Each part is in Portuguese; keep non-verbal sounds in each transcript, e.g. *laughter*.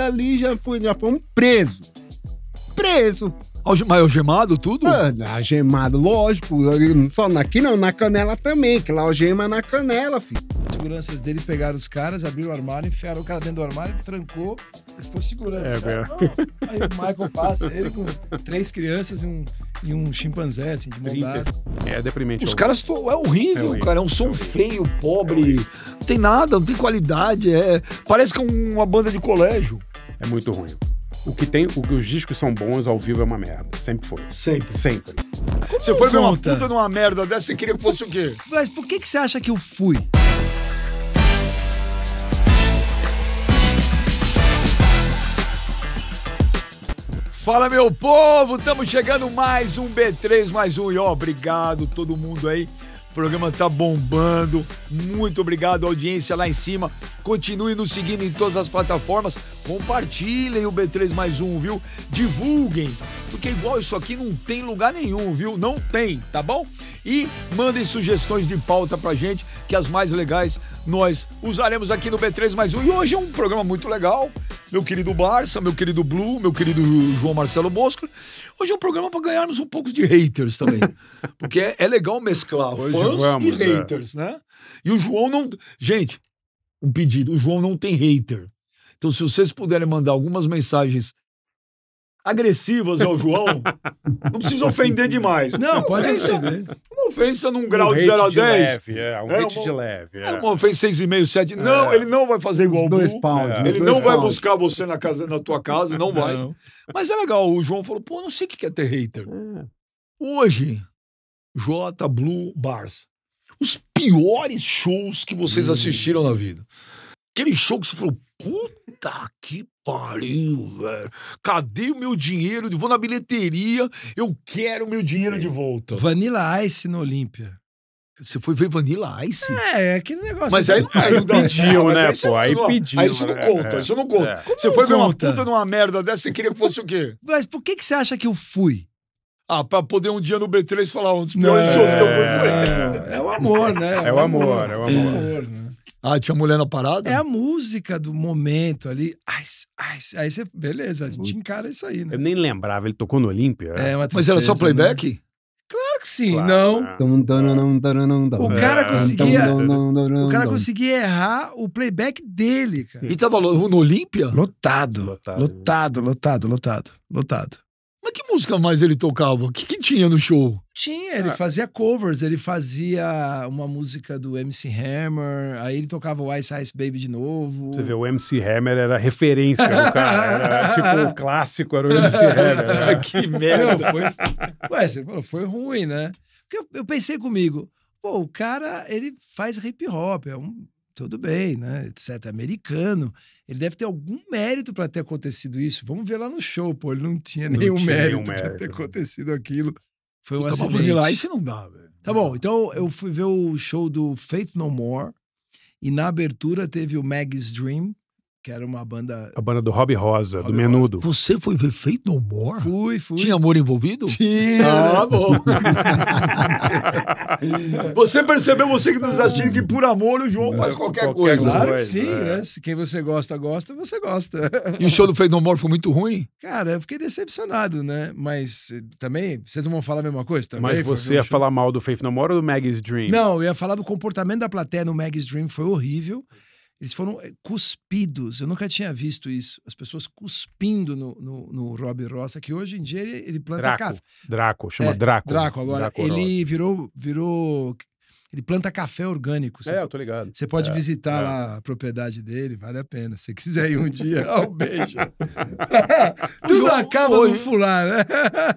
ali já, foi, já fomos presos. Preso. Mas algemado tudo? Ah, algemado, lógico. Só aqui não, na canela também, que lá algema na canela, filho. seguranças dele pegaram os caras, abriram o armário, enfiaram o cara dentro do armário, trancou, ele ficou segurando. É, cara, Aí o Michael passa, ele com três crianças e um, e um chimpanzé, assim, de moldado. É, é deprimente. Os caras é horrível, é horrível, cara. É um som é feio, pobre. É não tem nada, não tem qualidade. É... Parece que é uma banda de colégio é muito ruim. O que tem, o que os discos são bons ao vivo é uma merda. Sempre foi. Sempre. Sempre. você foi ver uma puta numa merda dessa, e queria que fosse o quê? Mas por que, que você acha que eu fui? Fala meu povo, estamos chegando mais um B3, mais um e obrigado todo mundo aí o programa tá bombando. Muito obrigado, audiência lá em cima. Continue nos seguindo em todas as plataformas. Compartilhem o B3 mais um, viu? Divulguem, porque igual isso aqui não tem lugar nenhum, viu? Não tem, tá bom? E mandem sugestões de pauta pra gente, que as mais legais nós usaremos aqui no B3 mais um. E hoje é um programa muito legal. Meu querido Barça, meu querido Blue, meu querido João Marcelo Bosco. Hoje é um programa para ganharmos um pouco de haters também. *laughs* porque é, é legal mesclar Hoje fãs vamos, e é. haters, é. né? E o João não. Gente, um pedido: o João não tem hater. Então, se vocês puderem mandar algumas mensagens agressivas ao João. Não precisa ofender demais. Não, uma pode ofensa, ofender. Uma ofensa num grau um de 0 a 10. De leve, é, um é, uma, de leve. É. uma ofensa 6,5, 7. É. Não, ele não vai fazer igual o dois pounds, é. Ele dois não vai buscar você na, casa, na tua casa, não, não. vai. Mas é legal, o João falou, pô, não sei o que é ter hater. É. Hoje, J Blue Bars. Os piores shows que vocês hum. assistiram na vida. Aquele show que você falou, puta Puta que pariu, velho. Cadê o meu dinheiro? Vou na bilheteria, eu quero o meu dinheiro de volta. Vanilla Ice no Olímpia. Você foi ver Vanilla Ice? É, aquele negócio. Mas aí, aí não *laughs* pediu, né, aí pô? Aí pediu. Aí isso não né? conta, isso não conta. É. Você foi ver uma puta numa merda dessa, você queria que fosse o quê? Mas por que, que você acha que eu fui? Ah, pra poder um dia no B3 falar um dos piores shows que eu fui. É, o amor, né? É o amor, é o amor. É o amor, né? Ah, tinha mulher na parada? É a música do momento ali. Ai, ai, aí você, beleza, a gente encara isso aí, né? Eu nem lembrava, ele tocou no Olímpia. É, tristeza, Mas era só né? playback? Né? Claro que sim, claro. não. o cara é. conseguia. O cara conseguia errar o playback dele, cara. E tava tá no Olímpia? Lotado, lotado, lotado, lotado. lotado. Mas que música mais ele tocava? O que, que tinha no show? Tinha, ele ah. fazia covers, ele fazia uma música do MC Hammer, aí ele tocava o Ice Ice Baby de novo. Você vê, o MC Hammer era referência, o cara. Era, *laughs* tipo, o clássico era o MC *laughs* tá Hammer. Né? *laughs* que merda! Não, foi... Ué, você falou, foi ruim, né? Porque eu, eu pensei comigo, pô, o cara, ele faz hip hop, é um tudo bem, né? Etc. Americano. Ele deve ter algum mérito para ter acontecido isso. Vamos ver lá no show, pô. Ele não tinha não nenhum tinha mérito, mérito. para né. ter acontecido aquilo. Foi um Puta, acidente. lá isso não dá, velho. Tá bom, então eu fui ver o show do Faith No More e na abertura teve o Maggie's Dream, que era uma banda. A banda do Rob Rosa, do Menudo. Rosa. Você foi ver Feito No More? Fui, fui. Tinha amor envolvido? Tinha. Ah, bom. *laughs* você percebeu, você que nos assiste, que por amor o João faz qualquer, qualquer coisa. coisa. Claro que sim, é. né? Se quem você gosta, gosta, você gosta. E o show do Feito No More foi muito ruim? Cara, eu fiquei decepcionado, né? Mas eh, também, vocês não vão falar a mesma coisa também? Mas você ia falar mal do Faith No More ou do Maggie's Dream? Não, eu ia falar do comportamento da plateia no Maggie's Dream, foi horrível. Eles foram eh, cuspidos. Eu nunca tinha visto isso. As pessoas cuspindo no, no, no Rob Rossa, que hoje em dia ele, ele planta Draco, café. Draco, chama é, Draco. Draco agora. Draco ele virou, virou ele planta café orgânico. Você, é, eu tô ligado. Você pode é, visitar é. lá a propriedade dele, vale a pena. Se quiser ir um dia, *laughs* um beijo. *laughs* Tudo João, acaba hoje, no fular, né?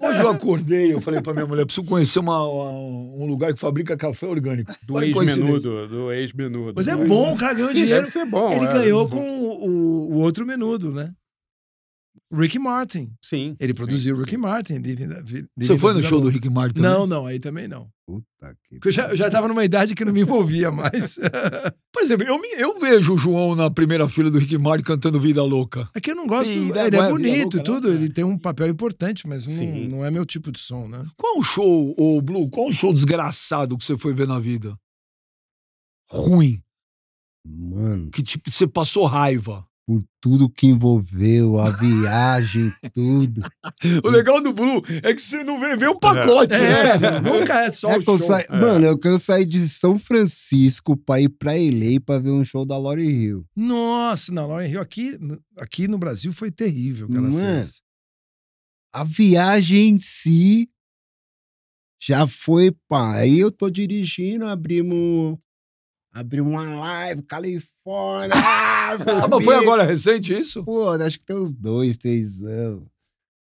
Hoje eu acordei, eu falei pra minha mulher, preciso conhecer uma, uma, um lugar que fabrica café orgânico. *laughs* Do ex-menudo, do ex-menudo. Mas é bom, o cara ganhou Sim, dinheiro. Deve ser bom. Ele é, ganhou com o, o outro menudo, né? Rick Martin. Sim. Ele produziu sim, Rick Martin. Living, living Você foi no show do Rick Martin? Não, não, aí também não. Puta que. Porque eu já, já tava numa idade que não me envolvia mais. *laughs* Por exemplo, eu, eu vejo o João na primeira fila do Rick Martin cantando Vida Louca. É que eu não gosto. E, ele né, é, é bonito, louca, né? tudo. Não, ele tem um papel importante, mas não, não, é meu tipo de som, né? Qual o show, ô Blue, qual o show desgraçado que você foi ver na vida? Ruim. Mano. Que tipo, você passou raiva por tudo que envolveu, a viagem, *laughs* tudo. o legal do Blue é que você não vê, vê o pacote, é. né? É. Nunca é só é o show. Sa... É. Mano, eu, quero saí de São Francisco pra ir pra LA pra ver um show da Lauren Hill. Nossa, não, Lauren Hill aqui, aqui no Brasil foi terrível que ela Mano, fez. A viagem em si já foi, pá. Aí eu tô dirigindo, abrimos Abriu uma live, Califórnia. Ah, *laughs* mas foi agora recente isso? Pô, acho que tem uns dois, três anos.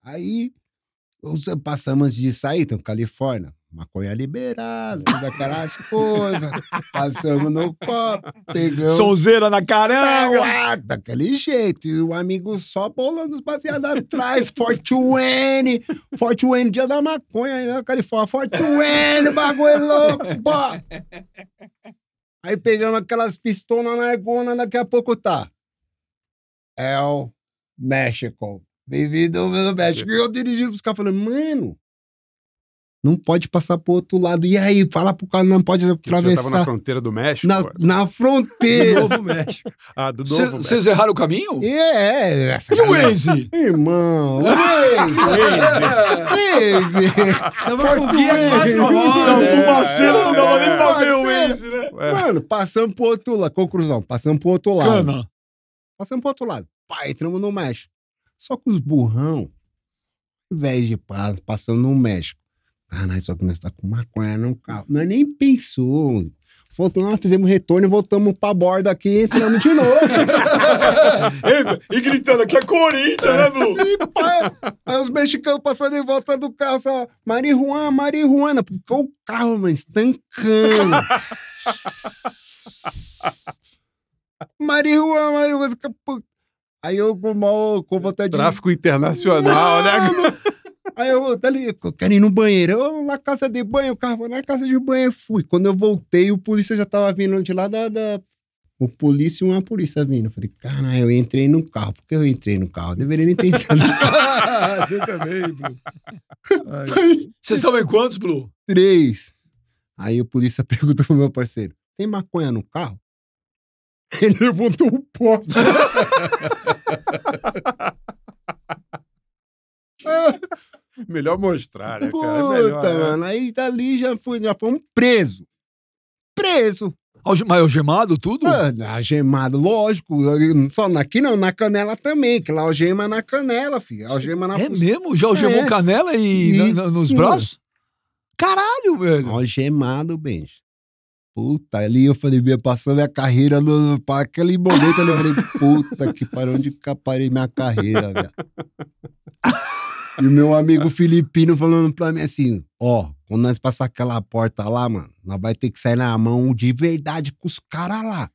Aí passamos de sair, então, Califórnia. Maconha liberada, todas aquelas *laughs* coisas. Passamos no copo, pegamos. Sonzeira na caranga! Tá, daquele jeito. E o amigo só bolando os baseados atrás. *laughs* Forte Wayne dia da maconha aí né, na Califórnia. Wayne, bagulho é louco! Pô. Aí pegamos aquelas pistolas na Argona, daqui a pouco tá. É o México. Bem-vindo ao México. E eu dirigindo pros caras falando, mano, não pode passar pro outro lado. E aí, fala pro cara, não pode atravessar. Você tava na fronteira do México? Na, na fronteira. *laughs* do Novo México. Ah, do Novo Cê, México. Vocês erraram o caminho? É, é. Essa e o Waze? Irmão, *laughs* Waze. Waze. Waze. Tava com o quatro rodas. Não, fumaceira, não dava nem é. pra ver o Waze, né? É. Mano, passamos pro outro lado. Conclusão, passamos pro outro lado. Cana. Passamos pro outro lado. Pai, entramos no México. Só que os burrão, ao invés de passar no México, ah, nós só que nós tá com maconha no carro. Nós nem pensou. Voltamos nós fizemos retorno, e voltamos pra borda aqui e entramos de novo. *laughs* e, e, gritando aqui é Corinthians, né, Blu? E pá, aí os mexicanos passando em volta do carro, só marihuana, marihuana. Porque o carro, mano, estancando. *laughs* marihuana, marihuana. Aí eu com, mal, com vontade Tráfico internacional, né? Aí eu vou ali, eu quero ir no banheiro. Eu, na casa de banho, o carro foi na casa de banho. Fui. Quando eu voltei, o polícia já tava vindo de lá da. da... O polícia e uma polícia vindo. Eu falei, caralho, eu entrei no carro. Por que eu entrei no carro? Eu deveria nem ter entrado. *laughs* Você também, Blue. Vocês estavam em quantos, Blue? Três. Aí o polícia *laughs* perguntou pro meu parceiro: tem maconha no carro? Ele levantou o pote. *laughs* *laughs* Melhor mostrar, né, Puta, cara? É né? mano. Aí dali tá já, foi já fomos preso. Preso. Mas algemado tudo? Ah, algemado, lógico. Só aqui não, na canela também, que lá algema na canela, filho. Algema na É mesmo? Já algemou é. canela e, e... Na, nos braços? Caralho, velho. Algemado, benjo. Puta, ali eu falei, meu passou minha carreira no, para aquele momento. Eu falei, *laughs* puta que parou onde que parei minha carreira, velho. *laughs* E o meu amigo filipino falando pra mim assim: ó, quando nós passar aquela porta lá, mano, nós vai ter que sair na mão de verdade com os caras lá.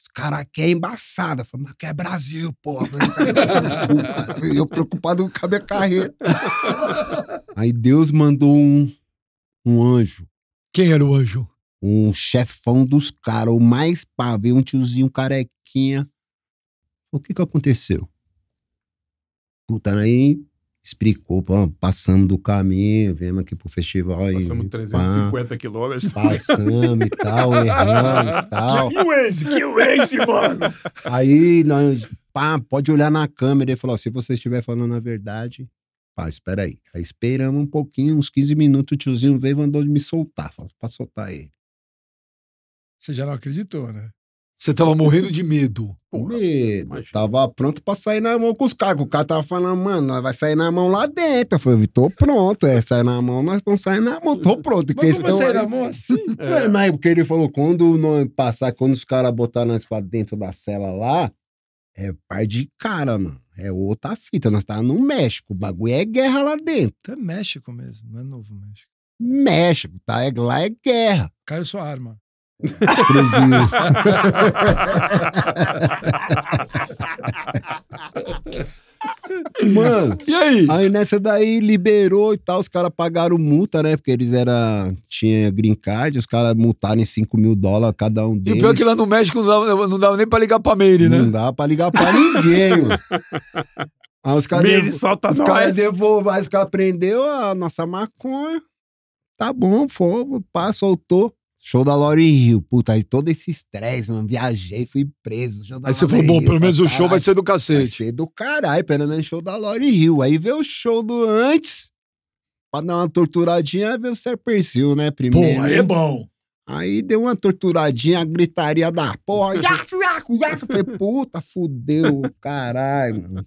Os caras aqui é embaçada. Falei, mas que é Brasil, porra. *laughs* eu preocupado com a minha carreira. Aí Deus mandou um, um anjo. Quem era o anjo? Um chefão dos caras, o mais pá, veio um tiozinho carequinha. O que que aconteceu? Puta, aí explicou, pô, passamos do caminho, viemos aqui pro festival. Passamos e, 350 pá, quilômetros. Passamos e tal, erramos e tal. Que Waze, que Waze, mano! Aí, nós, pá, pode olhar na câmera. Ele falou, se você estiver falando a verdade, pá, espera aí. Aí esperamos um pouquinho, uns 15 minutos, o tiozinho veio e mandou me soltar. Falou, pra soltar ele. Você já não acreditou, né? Você tava morrendo de medo. Porra, medo. Imagina. Tava pronto pra sair na mão com os caras. O cara tava falando, mano, nós vai sair na mão lá dentro. Eu falei, tô pronto. É, sair na mão, nós vamos sair na mão. Tô pronto. Mas como é sair na mão assim? *laughs* É. é. Mas porque ele falou, quando não passar, quando os caras botaram nós pra dentro da cela lá, é par de cara, mano. É outra fita. Nós tava tá no México. O bagulho é guerra lá dentro. É México mesmo, não é Novo México. México, tá? É, lá é guerra. Caiu sua arma. Cruzinho. Mano, e aí? Aí nessa daí liberou e tal, os caras pagaram multa, né? Porque eles era tinha green card, os caras multaram em 5 mil dólares cada um é deles. E pior que lá no México não dava, não dava nem pra ligar pra Meire, né? Não dava pra ligar pra ninguém, mano. Aí os caras devolveram, cara os caras prendeu a nossa maconha. Tá bom, fogo, pá, soltou. Show da Lauryn Rio, puta, aí todo esse estresse, mano, viajei, fui preso. aí você falou, bom, pelo menos o show vai ser do cacete. Vai ser do caralho, pelo menos show da Lauryn Rio. Aí vê o show do antes, pra dar uma torturadinha, vê o Serper né, primeiro. Pô, aí é bom. Aí deu uma torturadinha, a gritaria da porra. Iaco, *laughs* iaco, iaco. Falei, puta, fudeu, caralho. Mano.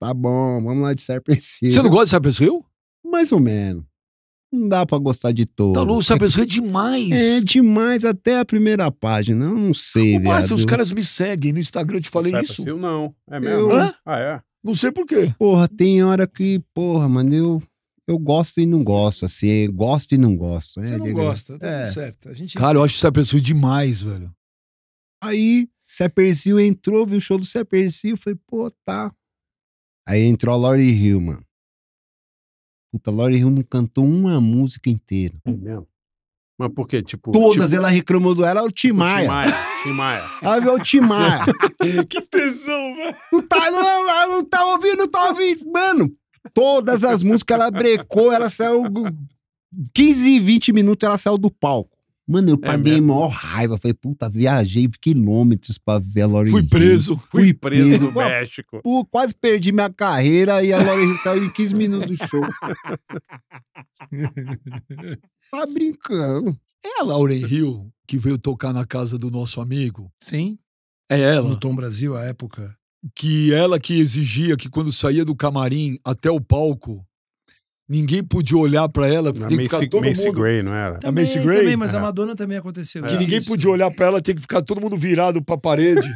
Tá bom, vamos lá de Serpent Você não gosta de Serpent Mais ou menos não dá para gostar de todos. Tá louco, sabe? É, é demais. É demais até a primeira página. Eu não sei, velho. Márcio, assim? os caras me seguem no Instagram, eu te falei isso. eu não, é mesmo. Eu... Hã? Ah, é. Não sei por quê. Porra, tem hora que, porra, mano, eu eu gosto e não gosto, assim, gosto e não gosto. Né? Você é, não gosta, tá é. tudo certo. A gente... Cara, eu acho o é demais, velho. Aí, Cypress entrou, viu o show do Cypress Hill, falei, pô, tá. Aí entrou a Laurie Hill, mano. Puta, Lori Hill não cantou uma música inteira. É mesmo? Mas por quê? Tipo, Todas tipo... ela reclamou do ela, é o Tim tipo, Maia. Tim Maia. *laughs* Ela viu o Tim Maia. *laughs* que tesão, velho. Não tá, não, não tá ouvindo, não tá ouvindo. Mano, todas as músicas ela brecou, ela saiu 15, 20 minutos ela saiu do palco. Mano, eu é paguei mesmo? maior raiva. Falei, puta, viajei quilômetros pra ver a Lauren Fui preso. Fui, fui preso no México. Pô, quase perdi minha carreira e a Lauren Hill saiu em 15 minutos do show. *laughs* tá brincando. É a Lauren Hill que veio tocar na casa do nosso amigo? Sim. É ela. No Tom Brasil, à época. Que ela que exigia que quando saía do camarim até o palco, ninguém podia olhar para ela, porque a tem que ficar todo Macy mundo... Gray, não era? Também, a Macy Gray? Também, mas é. a Madonna também aconteceu. Que é. ninguém podia olhar para ela, tem que ficar todo mundo virado para *laughs* é a parede.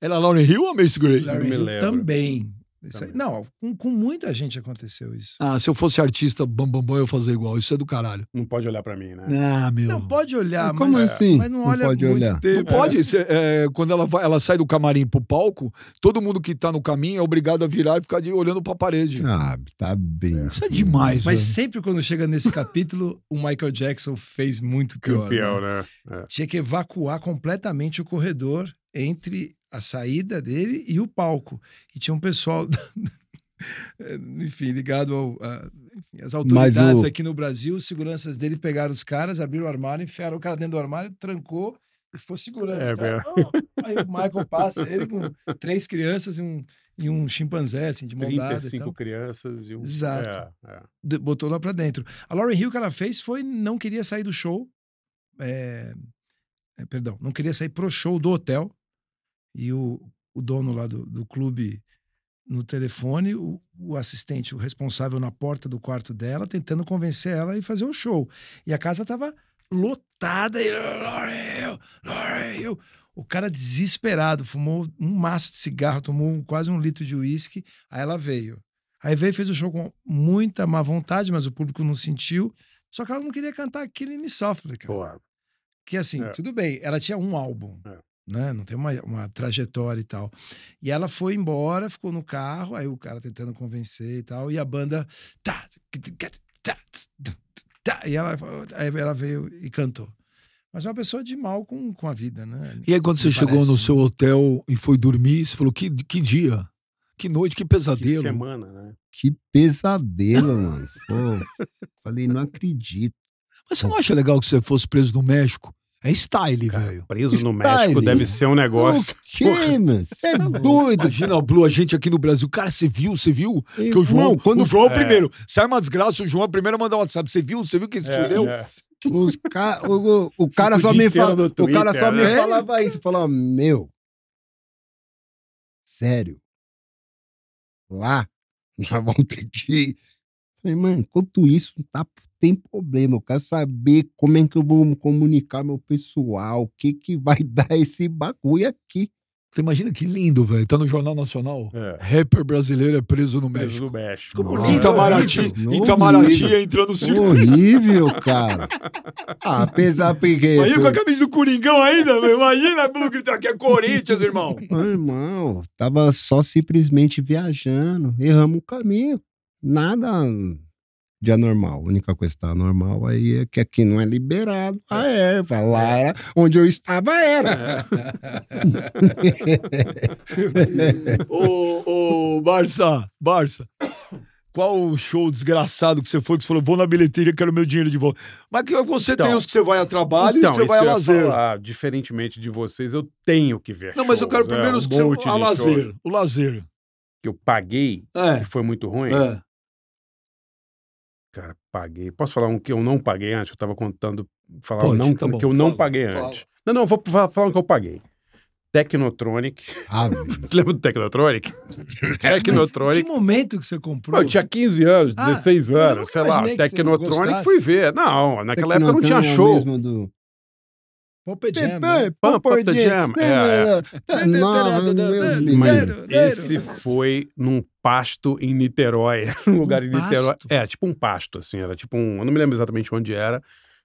era Lauren Hill ou a Macy Gray? Lauren Hill também. Aí, não, com, com, muita gente aconteceu isso. Ah, se eu fosse artista bambambam, bam, bam, eu fazer igual. Isso é do caralho. Não pode olhar pra mim, né? Ah, meu. Não, pode olhar, ah, mas, Como assim? mas não, não olha pode muito olhar. tempo. Não pode. Cê, né? é, é, quando ela, vai, ela sai do camarim pro palco, todo mundo que tá no caminho é obrigado a virar e ficar de, olhando pra parede. Ah, tá bem. É. Isso é demais, Mas velho. sempre quando chega nesse capítulo, o Michael Jackson fez muito pior. Campeão, né? né? É. Tinha que evacuar completamente o corredor entre a saída dele e o palco. E tinha um pessoal, *laughs* enfim, ligado ao, a, enfim, às autoridades o... aqui no Brasil, os seguranças dele pegaram os caras, abriram o armário, enfiaram o cara dentro do armário, trancou e ficou segurando. É, cara, Aí o Michael passa, ele com três crianças e um, e um chimpanzé, assim, de mão 35 dada, crianças e um... Exato. É, é. Botou lá pra dentro. A Lauren Hill que ela fez foi, não queria sair do show, é... é perdão, não queria sair pro show do hotel, e o, o dono lá do, do clube no telefone, o, o, assistente, o responsável na porta do quarto dela, tentando convencer ela e fazer o um show. E a casa tava lotada e Laurel, Laurel. O cara desesperado, fumou um maço de cigarro, tomou quase um litro de uísque, aí ela veio. Aí veio fez o show com muita má vontade, mas o público não sentiu. Só que ela não queria cantar aquele Me Softly, cara. Porra. Que assim, é. tudo bem, ela tinha um álbum. É né? Não tem uma, uma trajetória e tal. E ela foi embora, ficou no carro, aí o cara tentando convencer e tal, e a banda. Tá, tá, tá, tá e ela, aí ela veio e cantou. Mas é uma pessoa de mal com, com a vida, né? E aí, quando você parece, chegou no né? seu hotel e foi dormir, você falou: que, que dia? Que noite, que pesadelo. Que semana, né? Que pesadelo, mano. Pô, falei, não acredito. Mas você não acha legal que você fosse preso no México? É style, velho. Preso style. no México deve ser um negócio. O quê, Você é tá doido. Imagina, Blue, a gente aqui no Brasil. Cara, você viu? Você viu? que o João. Não, quando... O João é, é. primeiro. Sai uma desgraça, o João é primeiro manda um WhatsApp. Você viu? Você viu que ele se é, É. Os ca... o, o, o cara só me falava. o cara só me falava isso. Falava, meu. Sério. Lá. *laughs* Já vão ter que. Falei, mano, enquanto isso, não tá tem problema. Eu quero saber como é que eu vou comunicar meu pessoal, o que, que vai *laughs* dar esse bagulho aqui. Você imagina que lindo, velho. Tá no Jornal Nacional. É. Rapper brasileiro é preso no México. Preso no México. Como lindo. Itamaraty, no Itamaraty entrando no circo. Horrível, *laughs* cara. Ah, apesar porque... Aí com a camisa do Coringão ainda, velho. Imagina pelo que aqui é Corinthians, irmão. Meu *laughs* irmão, tava só simplesmente viajando. Erramos o caminho. Nada de anormal. A única coisa que está anormal aí é que aqui não é liberado a ah, é, erva. Lá era, é. onde eu estava era. É. *laughs* ô, ô, Barça, Barça. Qual o show desgraçado que você foi que você falou, vou na bilheteria, quero meu dinheiro de volta? Mas que você então, tem os que você vai a trabalho então, e os que então, você vai a lazer. Falar, diferentemente de vocês, eu tenho que ver. Não, shows, mas eu quero primeiro é, os que você. A lazer. Shows. O lazer. Que eu paguei, é. que foi muito ruim. É paguei. Posso falar um que eu não paguei antes? Eu estava contando, falar Pode, um não, tá que eu não fala, paguei fala. antes. Não, não, vou falar um que eu paguei. Tecnotronic. Ah, Lembra do Tecnotronic? Tecnotronic. Mas que momento que você comprou? Eu tinha 15 anos, 16 ah, anos, sei lá. Tecnotronic fui ver. Não, naquela época não tinha show. É do... Jam. Esse foi num pasto em Niterói. *laughs* um lugar um em Niterói. Pasto? É, tipo um pasto, assim. Era tipo um. Eu não me lembro exatamente onde era,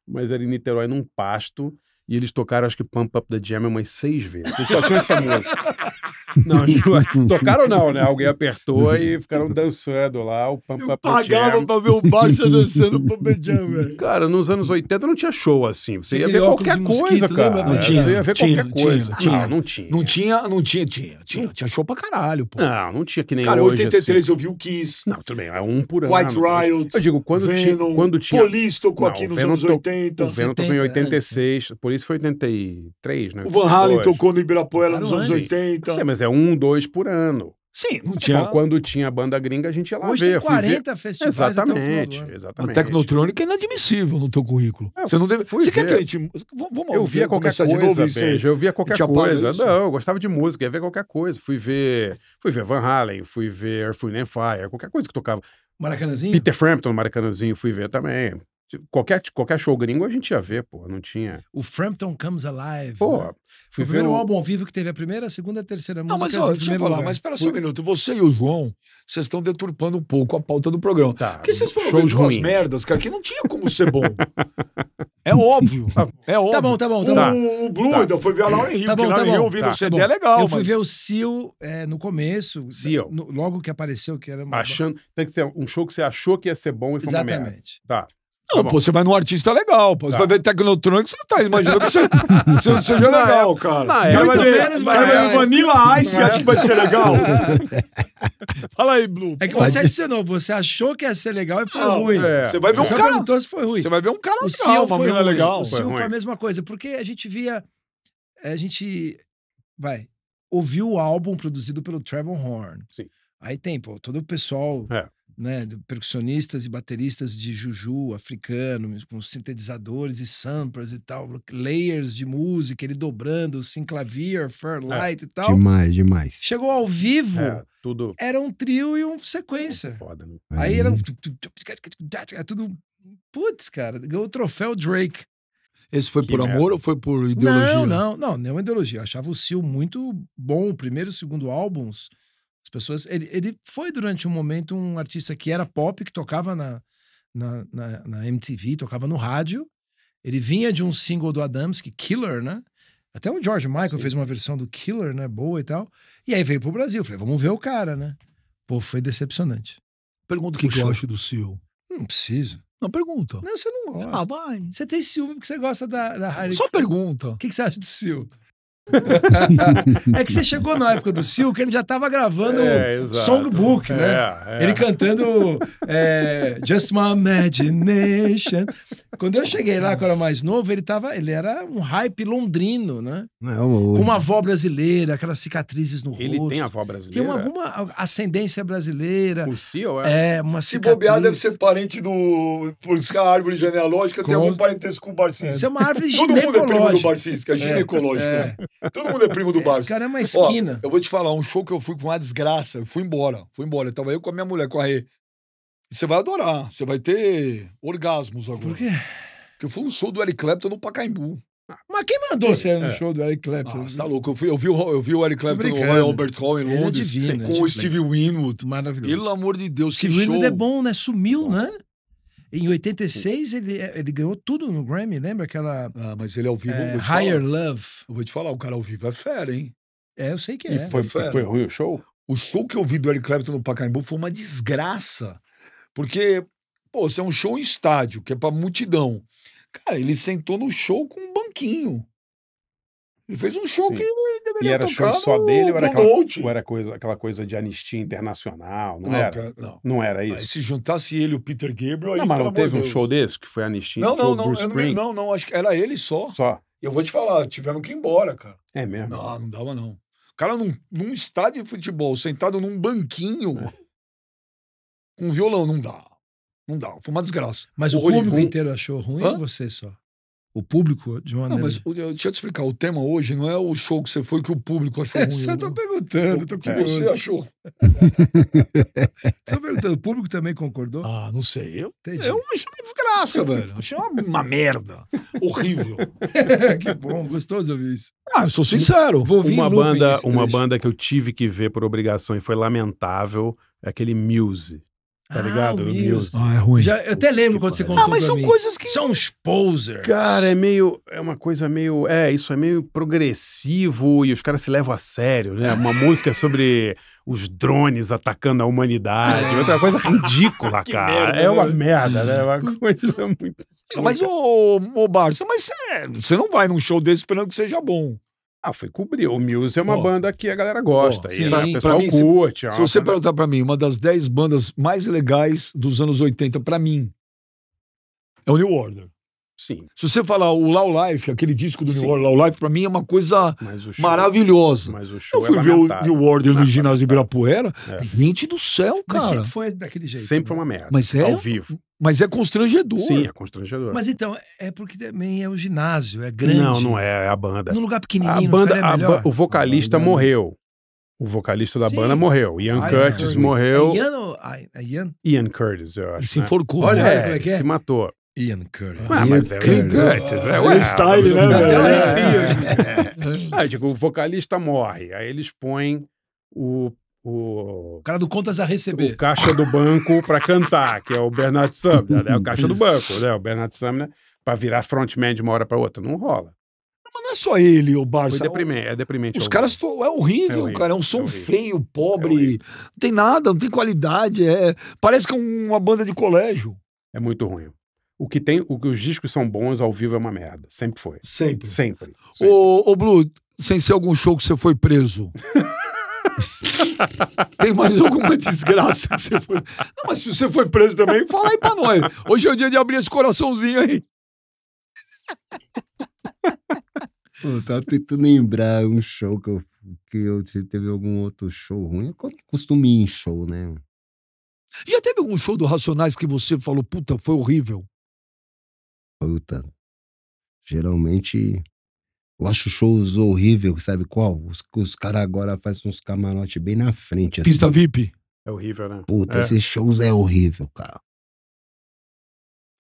mas era em Niterói, num pasto. E eles tocaram, acho que Pump Up the Jam umas seis vezes. Eu só tinha essa música. *laughs* Não, *laughs* tocaram não, né? Alguém apertou e ficaram dançando lá o Pampa Eu pagava pra ver o Barça dançando o Pampa Jam, velho. Cara, nos anos 80 não tinha show assim. Você ia ver qualquer coisa, cara. Não tinha. Você ia ver qualquer coisa. Não, tinha. Não tinha, não tinha, tinha. Tinha show pra caralho, pô. Não, não tinha que nem Cara, hoje. Cara, 83 assim. eu vi o Kiss. Não, tudo bem, é um por ano. White Riot. Eu digo, quando tinha... Quando tinha... Police tocou aqui nos anos 80. O Venom tocou em 86, por isso foi 83, né? O Van Halen tocou no Ibirapuera nos anos 80. Não sei, mas é um, dois por ano. Sim, não tinha. Então, quando tinha banda gringa, a gente ia lá Hoje ver. Tem 40 ver... festivais exatamente, até exatamente. A tecnotrônica é inadmissível no teu currículo. É, você não deve. Você ver. quer que a gente. Vamos eu via qualquer coisa, de novo, eu via qualquer coisa. Não, eu gostava de música, ia ver qualquer coisa. Fui ver, fui ver Van Halen, fui ver Earth, Wind Fire, qualquer coisa que tocava. Maracanãzinho? Peter Frampton Maracanãzinho, fui ver também. Qualquer, qualquer show gringo a gente ia ver, pô. Não tinha. O Frampton Comes Alive. Pô, né? fui o ver. O álbum ao vivo que teve a primeira, a segunda e a terceira música. Não, mas ó, deixa eu falar, lugar. mas espera só um minuto. Você e o João, vocês estão deturpando um pouco a pauta do programa. Tá, Porque vocês foram shows umas merdas, cara, que não tinha como ser bom. *laughs* é óbvio. Tá é óbvio. Tá bom, tá bom, tá bom. O, o Blue, tá. então foi ver a Laura Henrique. Tá bom, tá bom. Eu ouvi no tá, CD, tá é legal. Eu mas... fui ver o Seal é, no começo. Seal. No, logo que apareceu, que era uma. Achando. Tem que ser um show que você achou que ia ser bom e foi Exatamente. Uma merda. Tá. Tá não, tá pô, você vai num artista legal, pô. Você tá. vai ver Tecnotronic, você não tá imaginando que você, você *laughs* não seja legal, é, cara. Na cara, é ver, é. Vanilla Ice, acha que vai ser legal. *laughs* Fala aí, Blue. É que você adicionou, você achou que ia ser legal e foi não, ruim. É. Você vai ver você um cara... perguntou se foi ruim. Você vai ver um cara o legal, uma mina legal. O Sil foi, foi a mesma coisa, porque a gente via... A gente... Vai. Ouviu o álbum produzido pelo Trevor Horn. Sim. Aí tem, pô, todo o pessoal... É né, percussionistas e bateristas de juju africano, com sintetizadores e samplers e tal, layers de música, ele dobrando, Sinclavier, assim, Fairlight é, e tal. Demais, demais. Chegou ao vivo, é, tudo... era um trio e uma sequência. Foda, né? Aí, Aí era um... É tudo... Putz, cara, ganhou o troféu Drake. Esse foi que por merda. amor ou foi por ideologia? Não, não, não, nenhuma ideologia. Eu achava o Seal muito bom. primeiro e segundo álbuns as pessoas. Ele, ele foi durante um momento um artista que era pop, que tocava na, na, na, na MTV, tocava no rádio. Ele vinha de um single do Adamski, Killer, né? Até o George Michael Sim. fez uma versão do Killer, né? Boa e tal. E aí veio pro Brasil. Falei, vamos ver o cara, né? Pô, foi decepcionante. Pergunta o que, você acha do Seal. Não precisa. Não, pergunta. Não, você não ah, gosta. Ah, vai. Você tem ciúme porque você gosta da, da Harry. Só pergunta. O que, que você acha do Seal? *laughs* é que você chegou na época do Sil, que ele já estava gravando é, Songbook, né? É, é. Ele cantando é, Just My Imagination. Quando eu cheguei lá, quando eu era mais novo, ele tava, ele era um hype londrino, né? É, com uma avó brasileira, aquelas cicatrizes no ele rosto. Ele tem avó brasileira? Tem alguma ascendência brasileira. O Sil, é? É, uma cicatriz. Se bobear, deve ser parente do... Por isso que a árvore genealógica com... tem algum parentesco com o Barcinski. Isso é uma árvore ginecológica. Todo mundo é primo do Barcinski, é ginecológica. É. é. Né? Todo mundo é primo do barco Esse cara é uma esquina. Ó, eu vou te falar, um show que eu fui com uma desgraça. Eu fui embora, fui embora. Eu tava eu com a minha mulher, com a Rê. Você vai adorar, você vai ter orgasmos agora. Por quê? Porque foi um show do Eric Clapton no Pacaembu. Mas quem mandou você é. no show do Eric Clapton? Ah, você tá louco. Eu, fui, eu, vi, o, eu vi o Eric Clapton no Royal Albert Hall em é Londres. É divino, com é o Steve Winwood. Maravilhoso. Pelo amor de Deus, Steve Winwood show. é bom, né? Sumiu, bom. né? Em 86, ele, é, ele ganhou tudo no Grammy, lembra aquela. Ah, mas ele ao vivo. É, Higher falar. Love. Eu vou te falar, o cara ao vivo é fera, hein? É, eu sei que e é. Foi, fera. foi ruim o show? O show que eu vi do Eric Clapton no Pacaembu foi uma desgraça. Porque, pô, você é um show em estádio, que é pra multidão. Cara, ele sentou no show com um banquinho. Ele fez um show Sim. que ele deveria e era show só dele ou era, aquela, ou era coisa, aquela coisa de anistia internacional? Não, não era? não. não era isso? se juntasse ele e o Peter Gabriel... Não, aí, mas não teve Deus. um show desse que foi anistia? Não, não, não, não, não, não. Acho que era ele só. Só. Eu vou te falar, tivemos que ir embora, cara. É mesmo? Não, não dava não. O cara num, num estádio de futebol, sentado num banquinho, é. com violão, não dá. Não dá. Foi uma desgraça. Mas o, o público inteiro achou ruim Hã? ou você só? o público de uma maneira. Não, mas eu deixa eu te explicar, o tema hoje não é o show que você foi que o público achou é, ruim. Você tá perguntando, tô que é. você achou. Estou *laughs* perguntando, o público também concordou? Ah, não sei. Eu, Entendi. eu achei uma desgraça, *laughs* velho. Achei uma, uma merda. Horrível. *laughs* que bom, gostoso ouvir isso. Ah, eu sou sincero. Vou uma banda, uma banda que eu tive que ver por obrigação e foi lamentável, é aquele Muse. Tá ah, ligado? O Ah, é ruim. Já, eu até lembro que quando você ah, contou. Ah, mas são mim. coisas que. São uns posers. Cara, é meio. É uma coisa meio. É, isso é meio progressivo e os caras se levam a sério, né? Uma *laughs* música é sobre os drones atacando a humanidade. É. Outra coisa ridícula, *laughs* cara. Merda, é uma né? merda, né? É uma coisa muito. Mas, ô, ô Barça, mas você não vai num show desse esperando que seja bom. Ah, foi cobrir. O Muse é uma banda que a galera gosta. e sim, a pessoa mim, curte. É se, se você banda... perguntar para mim, uma das 10 bandas mais legais dos anos 80, para mim, é o New Order. Sim. Se você falar o Low Life, aquele disco do Sim. New Order, Low Life, pra mim é uma coisa show, maravilhosa. Mas o show Eu é fui é ver o New Order no ah, ginásio de Ibirapuera, é. gente do céu, cara. Mas sempre foi daquele jeito. Sempre né? foi uma merda. Mas é? Ao vivo. Mas é constrangedor. Sim, é constrangedor. Mas então, é porque também é o ginásio, é grande. Não, não é, é a banda. Num lugar pequenininho, a banda, é o vocalista morreu. O vocalista da Sim. banda morreu. Ian Curtis, morreu. É Ian, ou... é Ian? Ian Curtis, eu acho. E se né? enforcou. Olha, olha né? é, como é que é. se matou. Ian Curtis. Ah, mas é o Ian Curtis. É, o style, né? É. É. É. Ah, digo, o vocalista morre. Aí eles põem o o, o cara do contas a receber. O caixa do banco para cantar, que é o Bernard Sumner, né? O caixa do *laughs* banco, né? O Bernard Sumner para virar frontman de uma hora para outra, não rola. Mas não é só ele, o Barça. Foi é deprimente. Os caras to... é, horrível, é horrível, cara. É um som é feio, pobre. É não tem nada, não tem qualidade. É... Parece que é uma banda de colégio. É muito ruim. O que tem, o que os discos são bons ao vivo é uma merda. Sempre foi. Sempre. Sempre. Sempre. Ô, ô Blue, sem ser algum show que você foi preso. *laughs* *laughs* Tem mais alguma desgraça que você foi. Não, mas se você foi preso também, fala aí pra nós. Hoje é o dia de abrir esse coraçãozinho aí. Pô, eu tava tentando lembrar um show que eu, que eu teve algum outro show ruim. Eu costumo ir em show, né? Já teve algum show do Racionais que você falou, puta, foi horrível? Puta. Geralmente eu acho shows horrível, sabe qual? Os, os caras agora fazem uns camarotes bem na frente. Assim. Pista VIP. É horrível, né? Puta, é. esses shows é horrível, cara.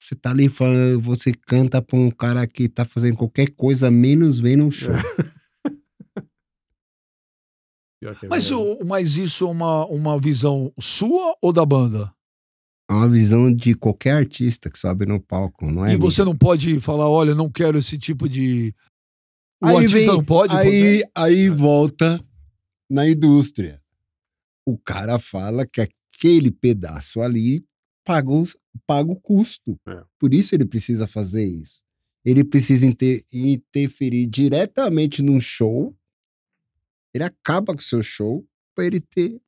Você tá ali falando, você canta pra um cara que tá fazendo qualquer coisa, menos vendo um show. É. *laughs* é mas, mas isso é uma, uma visão sua ou da banda? É uma visão de qualquer artista que sobe no palco, não é? E minha. você não pode falar, olha, não quero esse tipo de o aí artista vem, não pode? Aí, aí né? volta na indústria. O cara fala que aquele pedaço ali paga, os, paga o custo. É. Por isso ele precisa fazer isso. Ele precisa inter, interferir diretamente num show. Ele acaba com o seu show para ele ter.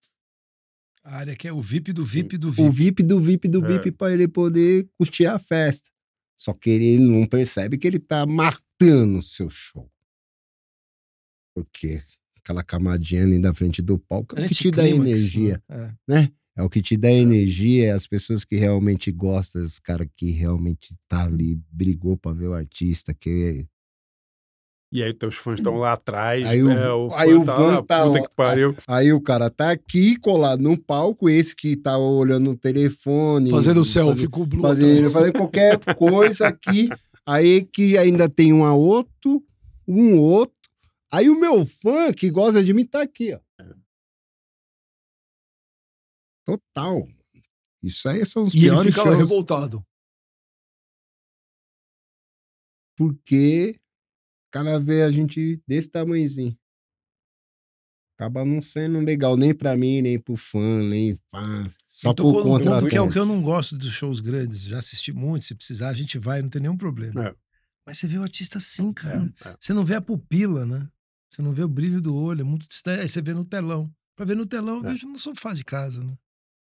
A área que é o VIP do VIP do VIP. O VIP do VIP do VIP é. para ele poder custear a festa. Só que ele não percebe que ele está matando o seu show. Porque aquela camadinha ali da frente do palco é o que te dá né? energia, né? É. né? É o que te dá é. energia, é as pessoas que realmente gostam, os caras que realmente tá ali, brigou pra ver o artista, que... E aí teus fãs estão lá atrás, aí o, né? o aí o tá lá, tá Aí o cara tá aqui colado no palco, esse que tá olhando no telefone... Fazendo selfie com o Blue. Fazendo, fazendo qualquer coisa aqui. Aí que ainda tem um outro, um outro, Aí o meu fã que gosta de mim tá aqui, ó. É. Total. Isso aí são os e piores ele ficava shows. revoltado. Porque o cara vê a gente desse tamanhozinho. Acaba não sendo legal nem pra mim, nem pro fã, nem pá, só então, por conta Porque é o que eu não gosto dos shows grandes. Já assisti muito, se precisar a gente vai, não tem nenhum problema. É. Mas você vê o artista assim, é, cara. É, é. Você não vê a pupila, né? Você não vê o brilho do olho, é muito distante. Aí você vê no telão. Para ver no telão, eu é. vejo no sofá de casa, né?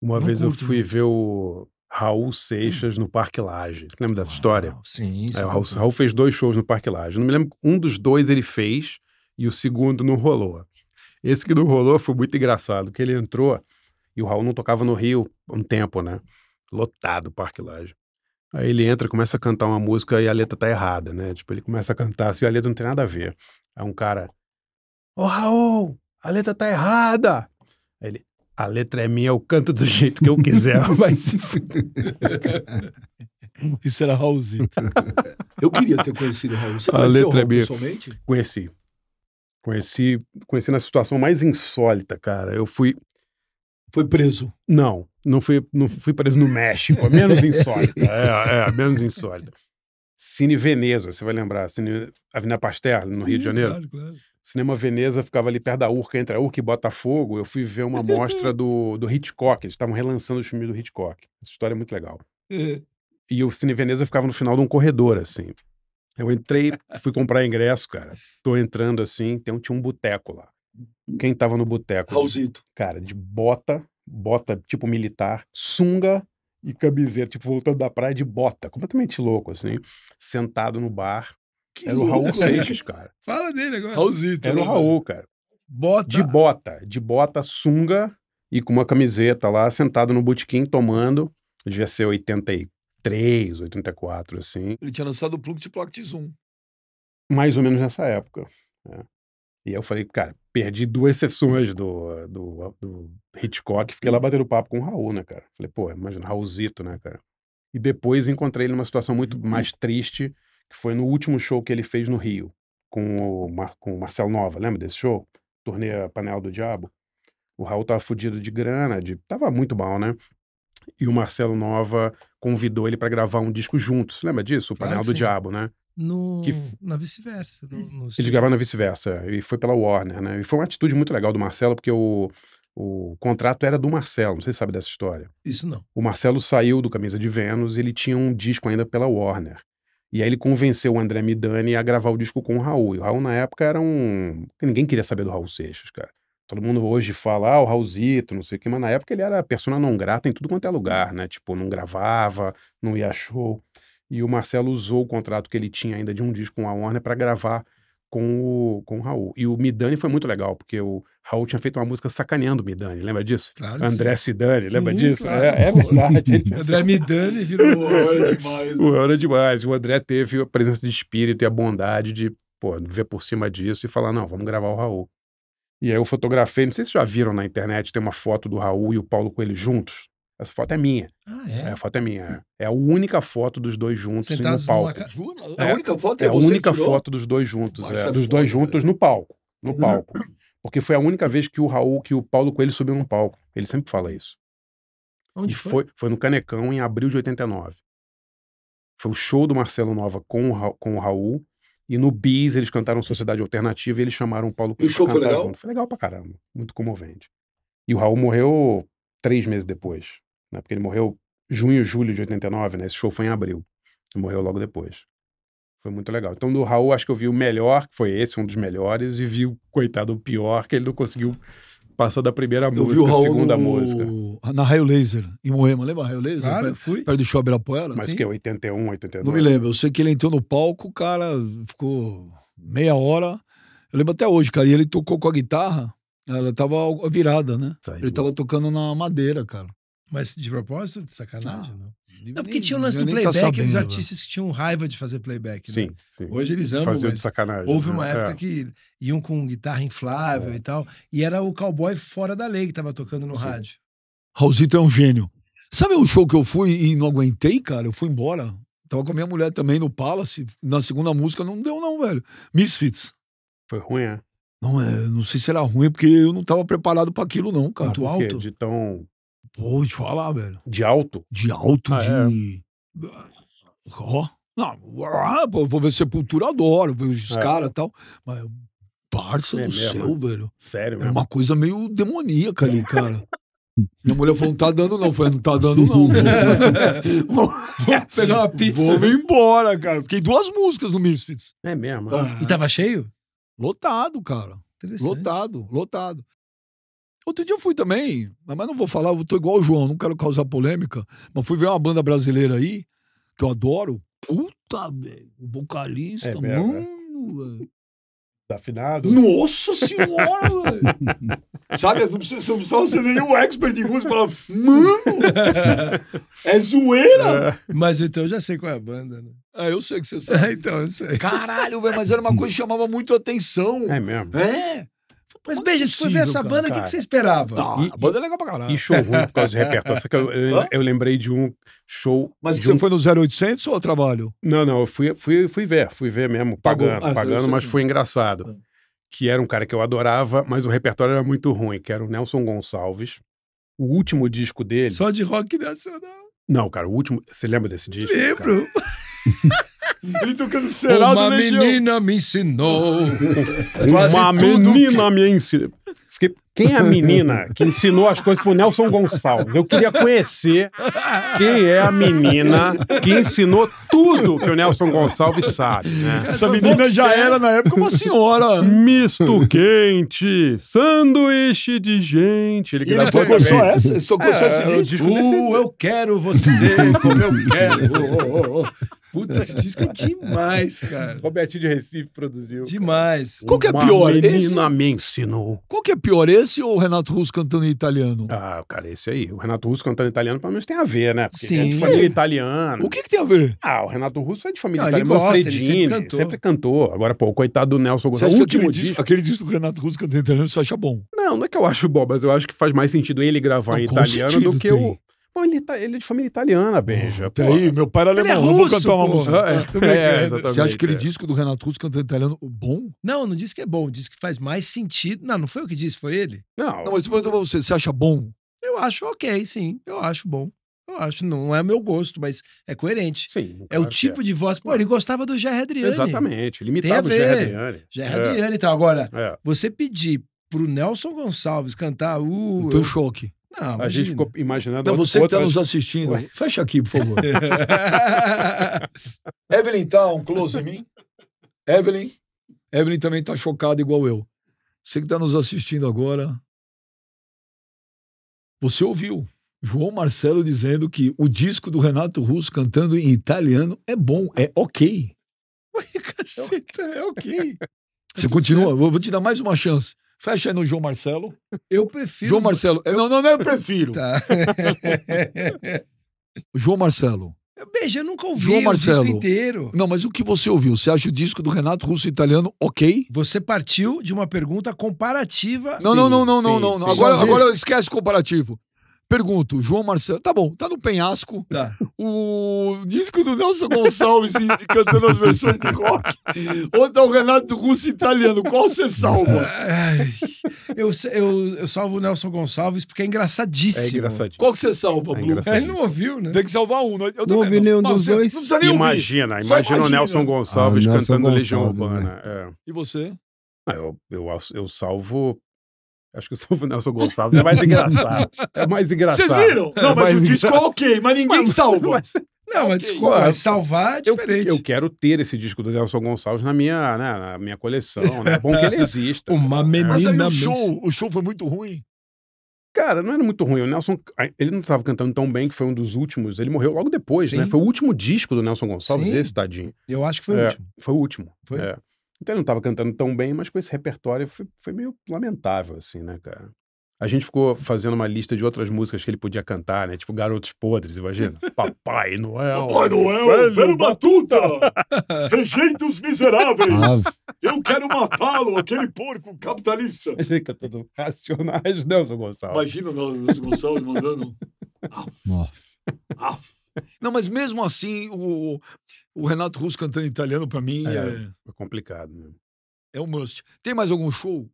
Uma não vez eu fui ver o Raul hum. Seixas no Parque Lage. Lembra dessa Uau, história? Sim, sim. É, o Raul, Raul, fez dois shows no Parque Lage. Não me lembro. Um dos dois ele fez e o segundo não rolou. Esse que não rolou foi muito engraçado, que ele entrou e o Raul não tocava no Rio um tempo, né? Lotado o Parque Lage. Aí ele entra, começa a cantar uma música e a letra tá errada, né? Tipo, ele começa a cantar assim, a letra não tem nada a ver. Aí um cara, Ô, oh, Raul, a letra tá errada. Aí ele, a letra é minha, eu canto do jeito que eu quiser, mas... *laughs* Isso era Raulzito. eu queria ter conhecido o Raul. Você a letra o Raul é minha. pessoalmente? Conheci. Conheci, conheci na situação mais insólita, cara. Eu fui... Foi preso? Não, não fui, não fui preso no México. menos insólita. É, é menos insólita. Cine Veneza, você vai lembrar. Cine Avenida Pastel no Sim, Rio de Janeiro. Claro, claro. Cinema Veneza ficava ali perto da Urca, entre a Urca e Botafogo. Eu fui ver uma mostra *laughs* do, do Hitchcock. Eles estavam relançando os filmes do Hitchcock. Essa história é muito legal. E o Cine Veneza ficava no final de um corredor, assim. Eu entrei, fui comprar ingresso, cara. Tô entrando assim, tem um, tinha um boteco lá. Quem tava no boteco? Raulzito. Cara, de bota, bota tipo militar, sunga e camiseta, tipo voltando da praia de bota. Completamente louco, assim. Sentado no bar, que era o Raul louco, Seixas, cara. Fala dele agora. Raulzito. Era o né? Raul, cara. Bota. De bota, de bota, sunga e com uma camiseta lá, sentado no botequim tomando. Devia ser 83, 84, assim. Ele tinha lançado o Plunkett Ploct Zoom. Mais ou menos nessa época. Né? E eu falei, cara, perdi duas *laughs* sessões do, do, do Hitchcock, fiquei lá batendo papo com o Raul, né, cara? Falei, pô, imagina, Raulzito, né, cara? E depois encontrei ele numa situação muito mais triste, que foi no último show que ele fez no Rio, com o, Mar, com o Marcel Nova, lembra desse show? Turnê Panel do Diabo. O Raul tava fudido de grana, de... tava muito mal, né? E o Marcelo Nova convidou ele para gravar um disco juntos. Lembra disso? O claro Panel do sim. Diabo, né? No... Que... Na vice-versa. No, no... na vice-versa. E foi pela Warner, né? E foi uma atitude muito legal do Marcelo, porque o, o contrato era do Marcelo. Não sei se sabe dessa história. Isso não. O Marcelo saiu do Camisa de Vênus ele tinha um disco ainda pela Warner. E aí ele convenceu o André Midani a gravar o disco com o Raul. E o Raul, na época, era um. Ninguém queria saber do Raul Seixas, cara. Todo mundo hoje fala, ah, o Raulzito, não sei o que, mas na época ele era persona não grata em tudo quanto é lugar, né? Tipo, não gravava, não ia show. E o Marcelo usou o contrato que ele tinha ainda de um disco com a Warner para gravar com o, com o Raul. E o Midani foi muito legal, porque o, Raul tinha feito uma música sacaneando o Midani, lembra disso? Claro, André Sidani, lembra disso? Claro. É, é, verdade. *laughs* André Midani virou *laughs* hora demais. Né? Hora demais. O André teve a presença de espírito e a bondade de pô, ver por cima disso e falar: não, vamos gravar o Raul. E aí eu fotografei, não sei se vocês já viram na internet, tem uma foto do Raul e o Paulo Coelho juntos. Essa foto é minha. Ah, é? é? A foto é minha. É a única foto dos dois juntos Sentados no palco. A é, única foto é, é a única tirou? foto dos dois juntos. É, é, dos dois juntos no palco. No palco. *clears throat* Porque foi a única vez que o Raul, que o Paulo Coelho subiu num palco. Ele sempre fala isso. Onde foi? foi? Foi no Canecão, em abril de 89. Foi o show do Marcelo Nova com o, com o Raul. E no Bis eles cantaram Sociedade Alternativa e eles chamaram o Paulo Coelho. E o show foi legal? Junto. Foi legal pra caramba. Muito comovente. E o Raul morreu três meses depois. Né? Porque ele morreu junho, julho de 89, né? Esse show foi em abril. Ele morreu logo depois. Foi muito legal. Então, do Raul, acho que eu vi o melhor, que foi esse, um dos melhores, e vi o coitado o pior, que ele não conseguiu passar da primeira eu música à segunda no... música. Na Raio Laser, em Moema. Lembra a Raio Laser? Claro, perto, fui. Perto do show Ibirapuera. Mas Sim. que é 81, 82? Não me lembro. Eu sei que ele entrou no palco, o cara ficou meia hora. Eu lembro até hoje, cara. E ele tocou com a guitarra. Ela tava virada, né? Saiu. Ele tava tocando na madeira, cara. Mas de propósito, de sacanagem, ah. não. Não, não porque tinha o lance do tá playback tá sabendo, dos né? artistas né? que tinham raiva de fazer playback, né? Sim, Hoje eles amam, Faziam de sacanagem. Houve né? uma época é. que iam com guitarra inflável é. e tal, e era o cowboy fora da lei que tava tocando no sim. rádio. Raulzito é um gênio. Sabe o show que eu fui e não aguentei, cara? Eu fui embora. Tava com a minha mulher também no Palace, na segunda música, não deu não, velho. Misfits. Foi ruim, é? Não, é, não sei se era ruim, porque eu não tava preparado para aquilo não, cara. Muito alto. De tão Pô, te falar, velho. De alto? De alto, ah, de. É? Ó. É. Oh. Não, ah, pô, vou ver Sepultura, adoro, ver os é. caras e tal. Mas parça é do mesmo, céu, velho. Sério, É uma coisa meio demoníaca ali, cara. *laughs* Minha mulher falou: não tá dando, não. Eu falei, não tá dando, não. *laughs* vou pegar uma pizza. Vou embora, cara. Fiquei duas músicas no Misfits. É mesmo? Ah. E tava cheio? Lotado, cara. Lotado, lotado. Outro dia eu fui também, mas não vou falar, eu tô igual o João, não quero causar polêmica, mas fui ver uma banda brasileira aí, que eu adoro. Puta, velho, o vocalista, é né? mano, velho. Desafinado. Nossa senhora, velho. Sabe, não precisa, não precisa ser nenhum expert em música falar, mano, é zoeira. É. Mas então eu já sei qual é a banda, né? Ah, eu sei que você sabe. É, *laughs* então, eu sei. Caralho, velho, mas era uma coisa que chamava muito atenção. É mesmo? É. Mas, veja se foi ver essa banda, o que, que, você esperava? Não, e, a banda é legal pra caralho. E show ruim por causa do repertório. Só que eu, eu, eu, lembrei de um show. Mas que um... você foi no 0800 ou trabalho? Não, não, eu fui, fui, fui ver, fui ver mesmo, tá pagando, ah, pagando, mas foi é. engraçado. Tá. Que era um cara que eu adorava, mas o repertório era muito ruim, que era o Nelson Gonçalves. O último disco dele. Só de rock nacional. Não, cara, o último. Você lembra desse disco? Lembro. *laughs* Ele *laughs* tocando Uma menina me ensinou. *laughs* Quase Uma menina que... me ensinou. Fiquei... Quem é a menina que ensinou as coisas pro Nelson Gonçalves? Eu queria conhecer quem é a menina que ensinou tudo que o Nelson Gonçalves sabe, né? Essa menina já era na época uma senhora. Misto quente, sanduíche de gente. Ele gravou gostou essa? Só esse é, disco? Uh, eu quero você como eu quero. Puta, esse disco é demais, cara. Robertinho de Recife produziu. Demais. Qual que é pior pior? Menina esse? me ensinou. Qual que é pior, esse ou o Renato Russo cantando em italiano? Ah, cara, esse aí. O Renato Russo cantando em italiano, pelo menos tem a ver, né? Porque Sim. é de família italiana. O que, que tem a ver? Ah, o Renato Russo é de família Não, italiana. Ele gosta, Manfredini, ele sempre cantou. sempre cantou. Agora, pô, coitado do Nelson Gonçalves. O último aquele disco, disco, aquele disco do Renato Russo cantando em italiano, você acha bom? Não, não é que eu acho bom, mas eu acho que faz mais sentido ele gravar não, em italiano do que tem. o. Pô, ele, tá, ele é de família italiana, beija. Tá pô. Aí, meu pai era é alemão, é russo, cantar uma música. É, é, é Você acha aquele é. disco do Renato Russo cantando italiano bom? Não, não disse que é bom, disse que faz mais sentido. Não, não foi eu que disse, foi ele. Não, não mas depois eu você, você acha bom? Eu acho ok, sim, eu acho bom. Eu acho, não é meu gosto, mas é coerente. Sim, claro é o tipo é. de voz. Pô, ele gostava do Gerry Exatamente, limitava Tem o Gerry Adriani. é. então agora, você pedir pro Nelson Gonçalves cantar o... Uh, o teu choque. Não, imagina. a gente ficou imaginando. Não, você que está nos assistindo, Ué. fecha aqui, por favor. *laughs* Evelyn, está um close em mim? Evelyn? Evelyn também está chocada igual eu. Você que está nos assistindo agora, você ouviu João Marcelo dizendo que o disco do Renato Russo cantando em italiano é bom, é ok. Ué, caceta, é ok. Você continua, tá vou te dar mais uma chance. Fecha aí no João Marcelo. Eu prefiro. João Marcelo. Eu... Não, não, não, eu prefiro. Tá. *laughs* João Marcelo. Beijo, eu nunca ouvi João Marcelo. o disco inteiro. Não, mas o que você ouviu? Você acha o disco do Renato Russo Italiano ok? Você partiu de uma pergunta comparativa. Não, sim, não, não, não, sim, não, não. Sim, agora, agora esquece comparativo. Pergunto, João Marcelo. Tá bom, tá no penhasco. Tá. O disco do Nelson Gonçalves cantando as versões de rock. Ou tá o Renato Russo italiano. Qual você salva? eu, eu, eu salvo o Nelson Gonçalves porque é engraçadíssimo. É engraçadíssimo. Qual que você salva, é Ele não ouviu, né? Tem que salvar um. Né? Eu não ouvi nenhum dos dois. Não precisa nem imagina, ouvir. Imagina, imagina o Nelson ah, Gonçalves ah, Nelson cantando Gonçalves, Legião Urbana. Né? É. E você? Ah, eu, eu, eu salvo Acho que o Nelson Gonçalves é mais engraçado. É mais engraçado. Vocês viram? Não, é mas o disco é ok, mas ninguém mas, salva. Mas, não, mas, desculpa, salvar é diferente. Eu, eu, quero ter esse disco do Nelson Gonçalves na minha, né, na minha coleção. Né? É bom que ele exista. *laughs* Uma menina. Mas aí, o, show, o show foi muito ruim. Cara, não era muito ruim. O Nelson, ele não estava cantando tão bem que foi um dos últimos. Ele morreu logo depois, né? Sim. né? Foi o último disco do Nelson Gonçalves, Sim. esse tadinho. Eu acho que foi é, o último. Foi o último. Foi. É. Então ele não estava cantando tão bem, mas com esse repertório foi, foi, meio lamentável, assim, né, cara? A gente ficou fazendo uma lista de outras músicas que ele podia cantar, né? Tipo Garotos Podres, imagina. *laughs* Papai Noel. Papai Noel, velho, velho Batuta! Rejeita os miseráveis! *laughs* Eu quero matá-lo, aquele porco capitalista! Ele cantando Racionais, Nelson né, Gonçalves. Imagina o Nelson Gonçalves mandando. *laughs* Af. Nossa. Af. Não, mas mesmo assim, o, o Renato Russo cantando italiano, para mim, é, é... é complicado né? É um must. Tem mais algum show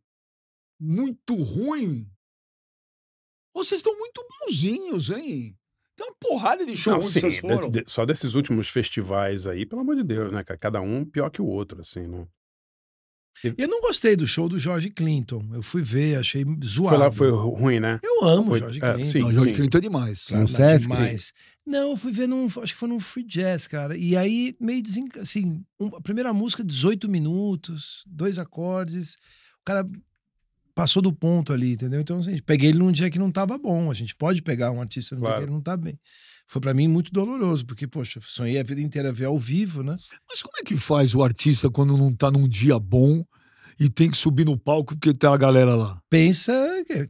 muito ruim? Vocês estão muito bonzinhos, hein? Tem uma porrada de show Não, sim, vocês foram. De, de, só desses últimos festivais aí, pelo amor de Deus, né? Cada um pior que o outro, assim, né? Eu não gostei do show do George Clinton. Eu fui ver, achei zoado. Foi lá, foi ruim, né? Eu amo foi, George é, Clinton. É, sim, George sim. Clinton é demais. Claro, é demais. Não, eu fui ver num. Acho que foi num free jazz, cara. E aí, meio desen... assim, um, a primeira música, 18 minutos, dois acordes. O cara passou do ponto ali, entendeu? Então, assim, peguei ele num dia que não tava bom. A gente pode pegar um artista num claro. dia que ele não tá bem. Foi para mim muito doloroso, porque, poxa, sonhei a vida inteira ver ao vivo, né? Mas como é que faz o artista quando não tá num dia bom? e tem que subir no palco porque tem a galera lá. Pensa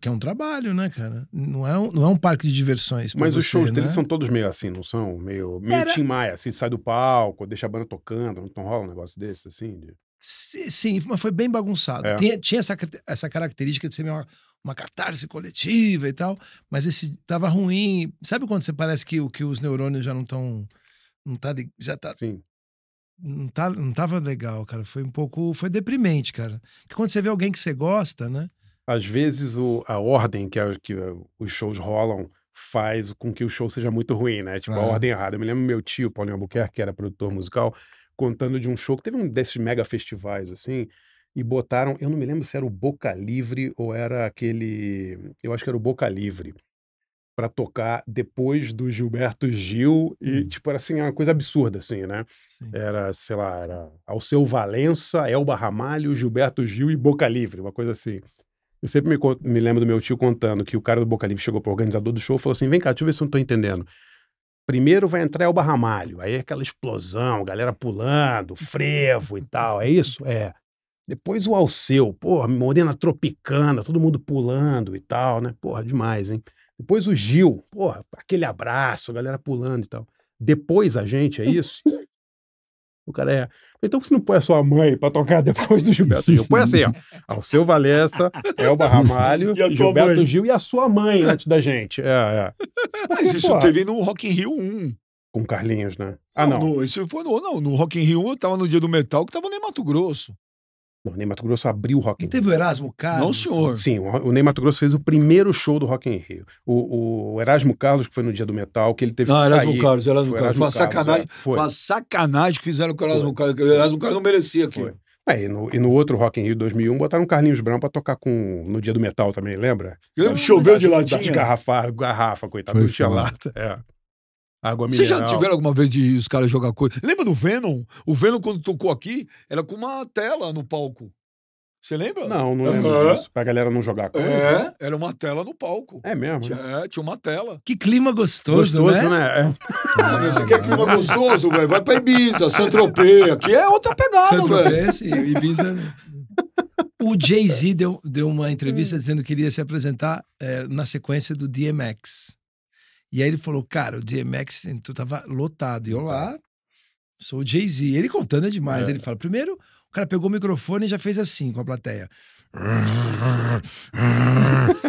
que é um trabalho, né, cara? Não é um, não é um parque de diversões. Mas você, os shows né? deles são todos meio assim, não são? Meio, meio Era... Tim Maia, assim, sai do palco, deixa a banda tocando, não rola um negócio desse, assim? De... Sim, mas foi bem bagunçado. É. Tinha, tinha, essa, essa característica de ser uma, uma catarse coletiva e tal, mas esse tava ruim. Sabe quando você parece que, que os neurônios já não estão. Não tá, já tá Sim não, tá, não tava legal, cara. Foi um pouco. Foi deprimente, cara. Porque quando você vê alguém que você gosta, né? Às vezes o, a ordem que, a, é que os shows rolam faz com que o show seja muito ruim, né? Tipo, ah. a ordem errada. Eu me lembro meu tio, Paulinho Albuquerque, que era produtor musical, contando de um show que teve um desses mega festivais, assim, e botaram, eu não me lembro se era o Boca Livre ou era aquele, eu acho que era o Boca Livre, para tocar depois do Gilberto Gil e hum. tipo era assim uma coisa absurda assim né Sim. era sei lá era Alceu Valença Elba Ramalho Gilberto Gil e Boca Livre uma coisa assim eu sempre me, me lembro do meu tio contando que o cara do Boca Livre chegou pro organizador do show e falou assim vem cá deixa eu ver se eu não tô entendendo primeiro vai entrar Elba Ramalho aí é aquela explosão galera pulando frevo e tal é isso é depois o Alceu, porra, Morena Tropicana, todo mundo pulando e tal, né? Porra, demais, hein? Depois o Gil, porra, aquele abraço, a galera pulando e tal. Depois a gente, é *laughs* isso? o cara é. Então você não põe a sua mãe pra tocar depois do Gilberto Gil? Põe assim, ó. Ao seu Valença, Elba *laughs* Ramalho, Gilberto mãe. Gil e a sua mãe antes da gente. É, é. *laughs* Mas isso porra. teve no Rock in Rio 1. Com Carlinhos, né? Ah, não. não. No, isso foi no, não, no Rock in Rio 1 eu tava no dia do metal que tava no Mato Grosso. Não, o Ney Mato Grosso abriu o Rock in Rio. Teve o Erasmo Carlos? Não, senhor. Sim, o, Neymar Ney Mato Grosso fez o primeiro show do Rock in Rio. O, o Erasmo Carlos, que foi no Dia do Metal, que ele teve não, ah, que Erasmo sair. Carlos, Erasmo foi Carlos. Erasmo foi uma Carlos, é, sacanagem, foi. uma sacanagem que fizeram com o Erasmo foi. Carlos. O Erasmo Carlos não merecia aquilo. É, e, no, e, no, outro Rock in Rio 2001 botaram o Carlinhos Brown pra tocar com, no Dia do Metal também, lembra? Eu, choveu de latinha. garrafa, garrafa, coitado, foi, do lata. É. Água Vocês já tiveram alguma vez de os caras jogar coisa? Lembra do Venom? O Venom, quando tocou aqui, era com uma tela no palco. Você lembra? Não, não lembro é. disso. Pra galera não jogar é, coisa. É, né? era uma tela no palco. É mesmo? Tinha, né? é, tinha uma tela. Que clima gostoso, gostoso né? né? É. Ah, você quer clima gostoso, velho? Vai pra Ibiza, Santropê. Aqui é outra pegada, velho. sim. Ibiza... O Jay-Z deu, deu uma entrevista hum. dizendo que iria se apresentar é, na sequência do DMX. E aí ele falou, cara, o DMX tu tava lotado. E eu lá, sou o Jay-Z. Ele contando é demais. É. Ele fala, primeiro, o cara pegou o microfone e já fez assim com a plateia.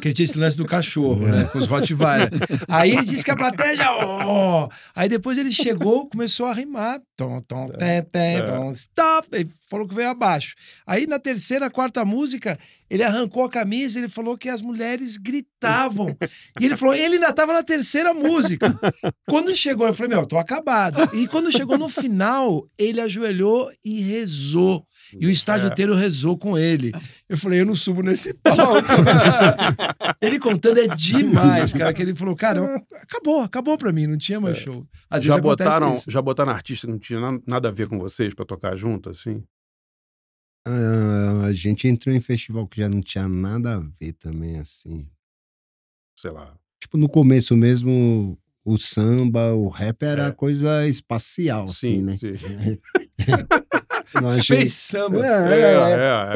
que ele tinha esse lance do cachorro, né? Com os Rottweiler. Aí ele disse que a plateia já. Oh! Aí depois ele chegou, começou a rimar. Tom, tom, é. pé, té, é. tom, stop. E falou que veio abaixo. Aí na terceira, quarta música, ele arrancou a camisa, ele falou que as mulheres gritavam. E ele falou, ele ainda estava na terceira música. Quando chegou, eu falei, meu, eu tô acabado. E quando chegou no final, ele ajoelhou e rezou. E o estádio é. inteiro rezou com ele. Eu falei, eu não subo nesse palco. *laughs* ele contando é demais, cara. Que ele falou, cara, acabou, acabou pra mim, não tinha mais é. show. Às já botaram, já botaram artista que não tinha nada a ver com vocês para tocar junto, assim? A, ah, a gente entrou em festival que já não tinha nada a ver também, assim. Sei lá. Tipo, no começo mesmo, o samba, o rap era é. coisa espacial, assim, sim, assim, né? Sim. *laughs* Nós *laughs* Space gente... Samba. É, é, é, é, é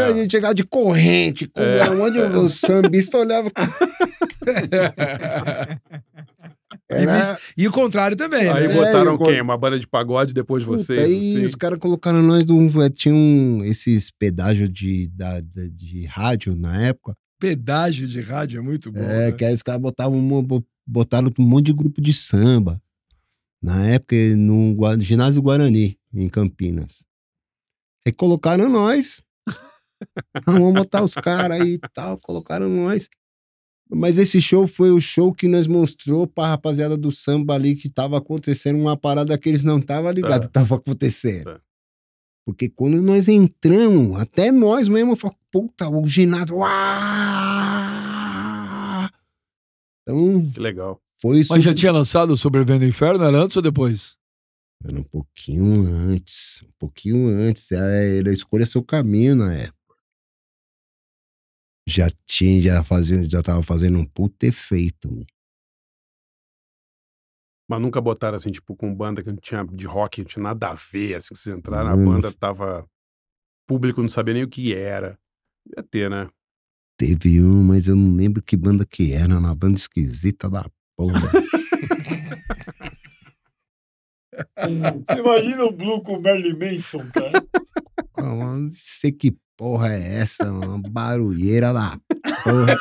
A é. gente chegava de corrente, com... É. onde o sambista olhava. *laughs* É, e, né? e, o contrário também. Aí né? botaram quem? É, uma banda de pagode depois de vocês? Aí assim. os caras colocaram nós num. É, tinha um, esses pedágios de, da, de, de rádio na época. Pedágio de rádio é muito bom. É, né? que aí os caras botavam botaram um monte de grupo de samba. Na época, no ginásio Guarani, em Campinas. Aí colocaram nós. *laughs* vamos botar os caras aí e tal, colocaram nós. Mas esse show foi o show que nos mostrou pra rapaziada do samba ali que tava acontecendo uma parada que eles não estavam ligados, é. tava acontecendo. É. Porque quando nós entramos, até nós mesmo, falamos, puta, o ginásio. Então. Que legal. Foi isso. Mas já tinha lançado Sobrevivendo Inferno? Era antes ou depois? Era um pouquinho antes. Um pouquinho antes. É, Ele escolha seu caminho na época já tinha, já fazia, já tava fazendo um puto efeito, Mas nunca botaram assim, tipo, com banda que não tinha de rock, não tinha nada a ver. Assim, que vocês entraram, a hum. banda tava. Público não sabia nem o que era. Ia ter, né? Teve um, mas eu não lembro que banda que era, na banda esquisita da porra. Você imagina o Blue com o Merlin Manson, cara. Não ah, sei que porra é essa, mano? Barulheira lá. Porra.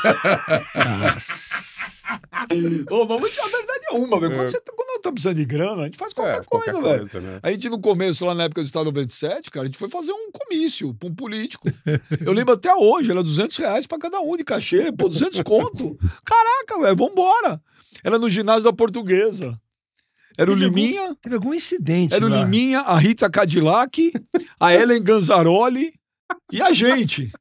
Ô, vamos te a verdade é uma, velho. Quando, é. você tá, quando eu tô precisando de grana, a gente faz qualquer, é, qualquer coisa, coisa, velho. Né? A gente, no começo, lá na época do Estado 97, cara, a gente foi fazer um comício pra um político. eu lembro até hoje, era 200 reais pra cada um de cachê, pô, 200 conto. Caraca, velho, vambora. Era no ginásio da Portuguesa. Era teve o Liminha. Algum, teve algum incidente. Era lá. o Liminha, a Rita Cadillac, a Ellen Ganzaroli e a gente?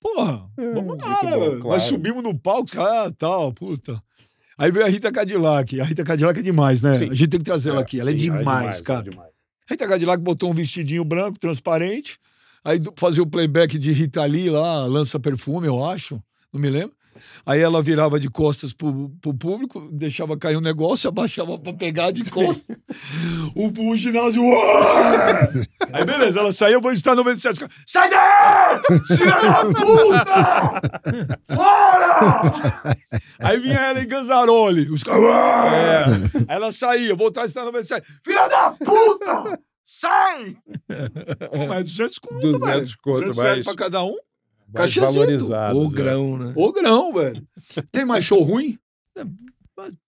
Porra, é, vamos lá, né, Claro. Nós subimos no palco, cara, ah, tal, puta. Aí veio a Rita Cadillac. A Rita Cadillac é demais, né? Sim. A gente tem que trazer ela é, aqui. Ela é sim, é, demais, é, demais, cara. É demais. A Rita Cadillac botou um vestidinho branco, transparente. Aí fazia o playback de Rita Lee lá, lança perfume, eu acho. Não me lembro. Aí ela virava de costas pro, pro público, deixava cair um negócio, abaixava pra pegar de costas. *laughs* O, o ginásio. Aí beleza, ela saiu, vou estar no 97. Sai daí! Filha da puta! Fora! Aí vinha ela em Ganzaroli. Os caras. É. ela saía, vou a estar no 97. Filha da puta! Sai! *laughs* Mas 200 conto, 200 conto, velho. conto, 200 mas... pra cada um. Caixazito. O grão, né? O grão, velho. Tem mais show ruim? É,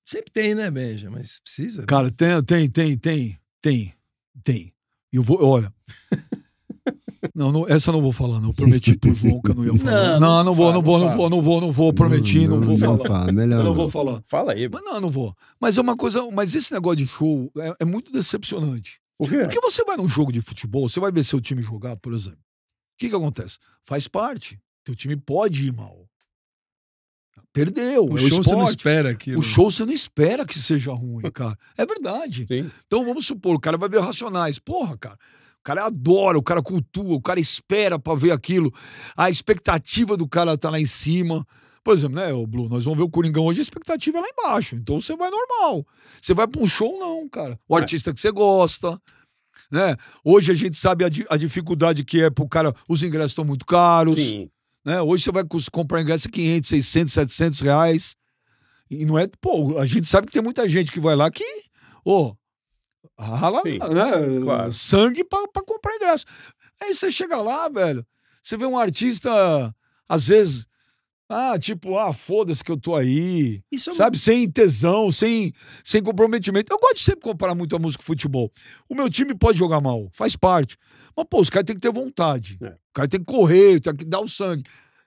sempre tem, né, Benja? Mas precisa. Né? Cara, tem, tem, tem, tem, tem, tem. Eu vou, olha. *laughs* Não, não, essa eu não vou falar, não. Eu prometi pro João que eu não ia *laughs* falar. Não, não, não, vou, fala, não, vou, não, vou, não vou, não vou, prometi, não, vou falar. Fala, melhor. Eu não vou falar. Fala aí. Mas não, não vou. Mas é uma coisa, mas esse negócio de show é, é muito decepcionante. Por quê? Porque você vai num jogo de futebol, você vai ver seu time jogar, por exemplo que, que acontece? Faz parte. Teu time pode ir mal. Perdeu. O é show você não espera aquilo. O show você não espera que seja ruim, *laughs* cara. É verdade. Sim. Então vamos supor, o cara vai ver Racionais. Porra, cara. O cara adora, o cara cultua, o cara espera para ver aquilo. A expectativa do cara tá lá em cima. Por exemplo, né, Blue, nós vamos ver o Coringão hoje, a expectativa é lá embaixo. Então você vai normal. Você vai pra um show, não, cara. O é. artista que você gosta, né? Hoje a gente sabe a, a dificuldade que é para o cara, os ingressos estão muito caros. Sim. Né? Hoje você vai comprar ingresso 500, 600, 700 reais. E não é, pô, a gente sabe que tem muita gente que vai lá que, ô, oh, rala né? claro. sangue para comprar ingresso. Aí você chega lá, velho, você vê um artista, às vezes, ah, tipo, ah, foda-se que eu tô aí. Isso é sabe, muito... sem tesão, sem, sem comprometimento. Eu gosto de sempre comparar muito a música com futebol. O meu time pode jogar mal, faz parte. Mas, pô, os caras têm que ter vontade. É. O cara tem que correr, tem que dar o sangue.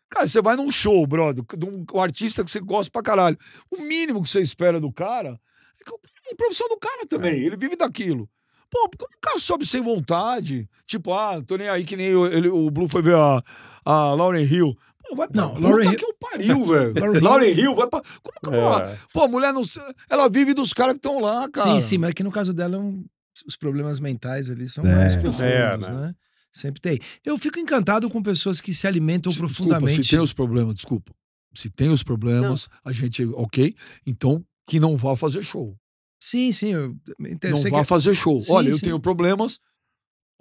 Cara, você vai num show, brother, de um, um artista que você gosta pra caralho. O mínimo que você espera do cara é que é profissão do cara também. É. Ele vive daquilo. Pô, como o cara sobe sem vontade? Tipo, ah, tô nem aí que nem eu, ele, o Blue foi ver a, a Lauren Hill. Vai não, Lauren Hill. que eu pariu, *laughs* velho. Lauren Hill, vai pra. Como que é. Pô, a mulher não. Ela vive dos caras que estão lá, cara. Sim, sim, mas que no caso dela, é um... os problemas mentais ali são é. mais é, profundos, é, né? né? Sempre tem. Eu fico encantado com pessoas que se alimentam desculpa, profundamente. Se tem os problemas, desculpa. Se tem os problemas, não. a gente. Ok, então que não vá fazer show. Sim, sim. Eu... Não vá que... fazer show. Sim, Olha, sim. eu tenho problemas,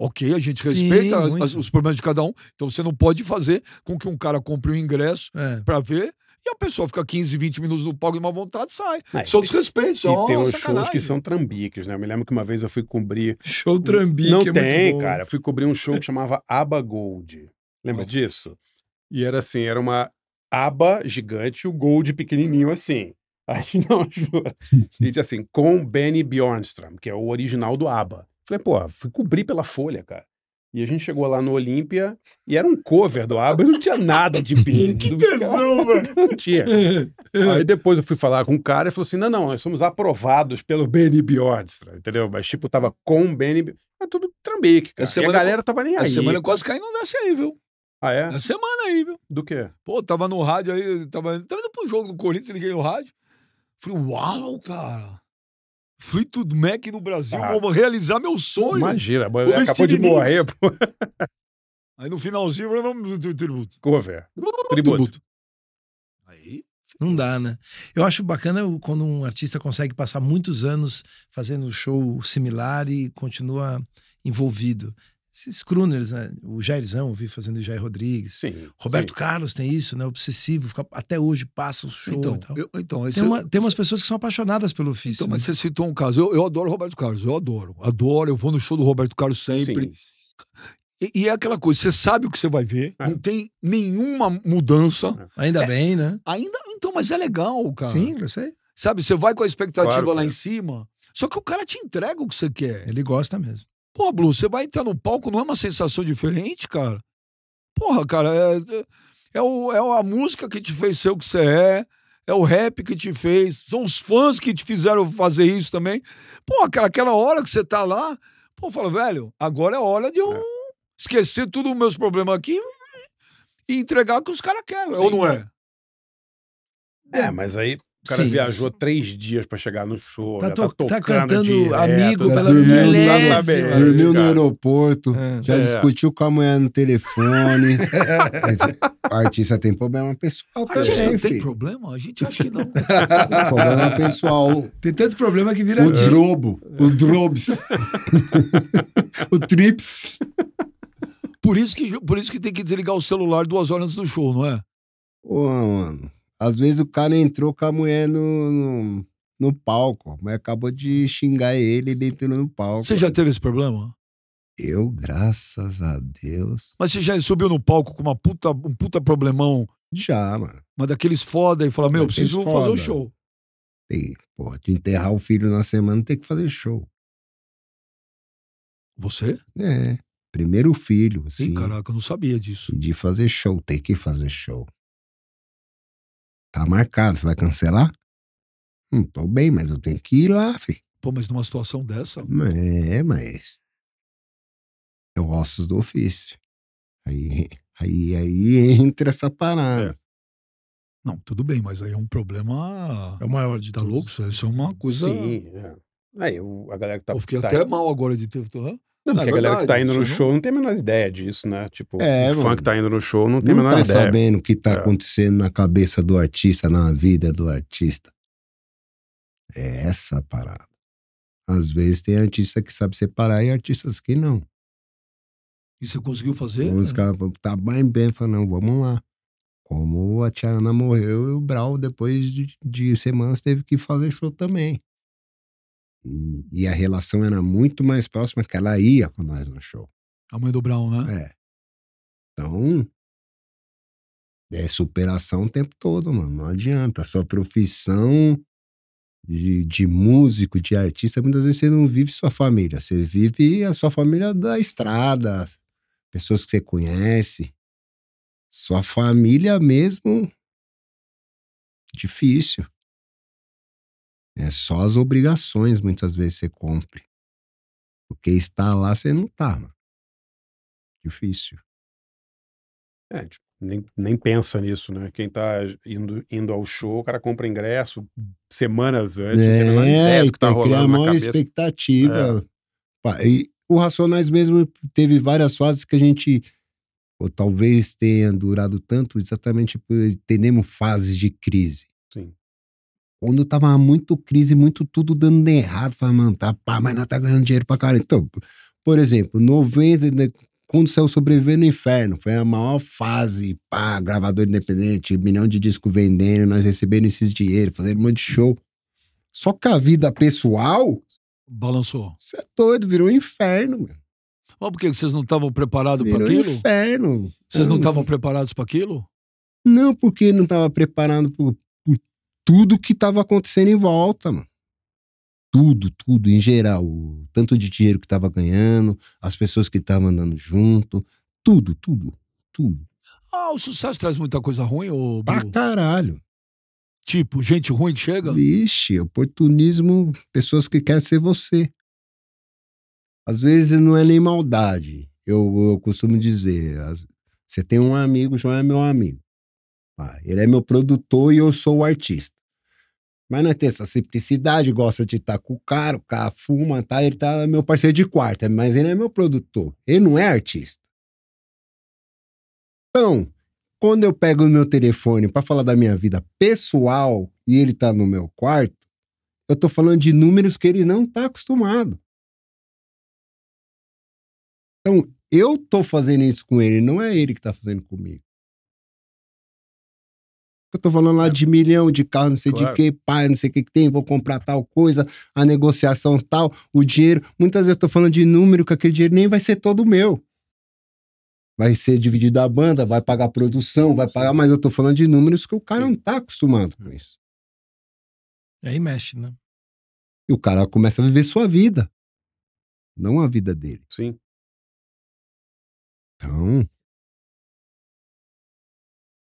Ok, a gente respeita Sim, as, os problemas de cada um. Então você não pode fazer com que um cara compre um ingresso é. para ver e a pessoa fica 15, 20 minutos no palco de má vontade sai. Ah, são desrespeitos, E tem uns shows que são trambiques, né? Eu me lembro que uma vez eu fui cobrir... Show trambique Não é tem, cara. Eu fui cobrir um show que chamava Aba Gold. Lembra oh. disso? E era assim, era uma aba gigante o Gold pequenininho assim. *laughs* Aí, não, juro. Gente, assim, com Benny Bjornstrom, que é o original do Aba. Falei, pô, fui cobrir pela Folha, cara. E a gente chegou lá no Olímpia e era um cover do ABBA e não tinha nada de Pink. *laughs* que tesão, mano! *laughs* Não tinha. Aí depois eu fui falar com o um cara e falou assim: não, não, nós somos aprovados pelo Benny Biodistra, né, entendeu? Mas tipo, tava com o Benny. É tudo trambique, cara. Semana, e a galera tava nem aí. A semana quase caindo nessa aí, viu? Ah, é? Na semana aí, viu? Do quê? Pô, tava no rádio aí, tava, tava indo pro jogo do Corinthians, liguei o rádio. Falei, uau, cara. Fleetwood Mac no Brasil, ah. vou realizar meu sonho. Imagina, acabou de morrer. Pô. Aí no finalzinho, tributo. Cover. Tributo. tributo. Aí. Não dá, né? Eu acho bacana quando um artista consegue passar muitos anos fazendo um show similar e continua envolvido esses crooners, né? O Jairzão, eu vi fazendo o Jair Rodrigues. Sim, Roberto sim. Carlos tem isso, né? Obsessivo, fica, até hoje passa o show então, eu, então tem, uma, eu, tem umas pessoas que são apaixonadas pelo ofício. Então, né? mas você citou um caso. Eu, eu adoro Roberto Carlos, eu adoro. Adoro, eu vou no show do Roberto Carlos sempre. Sim. E, e, é aquela coisa, você sabe o que você vai ver, é. não tem nenhuma mudança. É. Ainda é, bem, né? Ainda, então, mas é legal, cara. Sim, eu sei. Sabe, você vai com a expectativa claro, lá em cima, só que o cara te entrega o que você quer. Ele gosta mesmo. Pô, Blue, você vai entrar no palco, não é uma sensação diferente, cara? Porra, cara, é, é, é, o, é a música que te fez ser o que você é, é o rap que te fez, são os fãs que te fizeram fazer isso também. Pô, cara, aquela hora que você tá lá, pô, fala, velho, agora é hora de eu é. esquecer tudo os meus problemas aqui e entregar o que os caras querem, Sim, ou não é? É, mas aí o cara Sim. viajou três dias para chegar no show. Tá, to tá, tá cantando direto, amigo tá pela dormiu, milésima. Dormiu no aeroporto, é. já é. discutiu com a mulher no telefone. o *laughs* é, artista tem problema pessoal. O artista não tem problema? A gente acha que não. *laughs* problema pessoal. Tem tanto problema que vira. O artista. drobo, o drobs, *laughs* o trips. Por isso, que, por isso que tem que desligar o celular duas horas antes do show, não é? Pô, mano. Às vezes o cara entrou com a mulher no, no, no palco, mas acabou de xingar ele entrou no palco. Você já teve esse problema? Eu, graças a Deus. Mas você já subiu no palco com uma puta, um puta problemão? Já, mano. Mas daqueles foda e fala, meu, preciso fazer o um show. Tem, porra, de enterrar o filho na semana tem que fazer show. Você? É. Primeiro filho, assim. Ih, caraca, eu não sabia disso. De fazer show, tem que fazer show. Tá marcado, você vai cancelar? Não hum, tô bem, mas eu tenho que ir lá, filho. Pô, mas numa situação dessa. É, mas. Eu gosto do ofício. Aí, aí, aí entra essa parada. É. Não, tudo bem, mas aí é um problema. É o maior de tá louco? Isso é uma coisa. Sim, é. Aí, é, o, a galera que tá. Eu fiquei tá até aí. mal agora de ter. Uhum. Não, porque é a galera que tá indo no show não tem a menor ideia disso, né? Tipo, é, o fã que tá indo no show não tem não a menor tá ideia. sabendo o que tá é. acontecendo na cabeça do artista, na vida do artista. É essa a parada. Às vezes tem artista que sabe separar e artistas que não. E você conseguiu fazer? Os né? caras tá bem bem, falando, vamos lá. Como a Tiana morreu, o Brau, depois de, de semanas, teve que fazer show também. E a relação era muito mais próxima que ela ia com nós no show. A mãe do Brown, né? É. Então, é superação o tempo todo, mano. Não adianta. A sua profissão de, de, músico, de artista, muitas vezes você não vive sua família. Você vive a sua família da estrada, pessoas que você conhece. Sua família mesmo. Difícil. É só as obrigações, muitas vezes, você cumpre. Porque estar lá, você não está. mano. Difícil. É, tipo, nem, nem pensa nisso, né? Quem tá indo, indo ao show, o cara compra ingresso semanas antes, é, não ideia que tá rolando na cabeça. expectativa. É. E o Racionais mesmo teve várias fases que a gente ou talvez tenha durado tanto exatamente porque entendemos fases de crise. Sim. Quando tava muito crise, muito tudo dando errado, para manter, tá pá, mas nós tá ganhando dinheiro pra caramba. Então, por exemplo, 90, né, quando saiu Sobreviver no Inferno, foi a maior fase, pá, gravador independente, milhão de disco vendendo, nós recebendo esses dinheiros, fazendo um monte de show. Só que a vida pessoal. Balançou. Você é doido, virou um inferno, mano. Mas por que vocês não estavam preparados para aquilo? inferno. Vocês não hum. estavam preparados para aquilo? Não, porque não estava preparado tudo que estava acontecendo em volta, mano. Tudo, tudo, em geral. O tanto de dinheiro que estava ganhando, as pessoas que estavam andando junto, tudo, tudo, tudo. Ah, o sucesso traz muita coisa ruim, ô. Pra ah, caralho. Tipo, gente ruim que chega? Vixe, oportunismo, pessoas que querem ser você. Às vezes não é nem maldade. Eu, eu costumo dizer, as, você tem um amigo, João é meu amigo. Ah, ele é meu produtor e eu sou o artista. Mas é ter essa simplicidade, gosta de estar tá com o cara, o cara fuma, tá? Ele tá é meu parceiro de quarto, mas ele é meu produtor. Ele não é artista. Então, quando eu pego o meu telefone para falar da minha vida pessoal e ele tá no meu quarto, eu tô falando de números que ele não tá acostumado. Então, eu tô fazendo isso com ele, não é ele que tá fazendo comigo. Eu tô falando lá é. de milhão de carro, não sei claro. de que, pai, não sei o que, que tem, vou comprar tal coisa, a negociação tal, o dinheiro. Muitas vezes eu tô falando de número, que aquele dinheiro nem vai ser todo meu. Vai ser dividido a banda, vai pagar produção, vai pagar, mas eu tô falando de números que o cara Sim. não tá acostumado com é. isso. E aí mexe, né? E o cara começa a viver sua vida, não a vida dele. Sim. Então,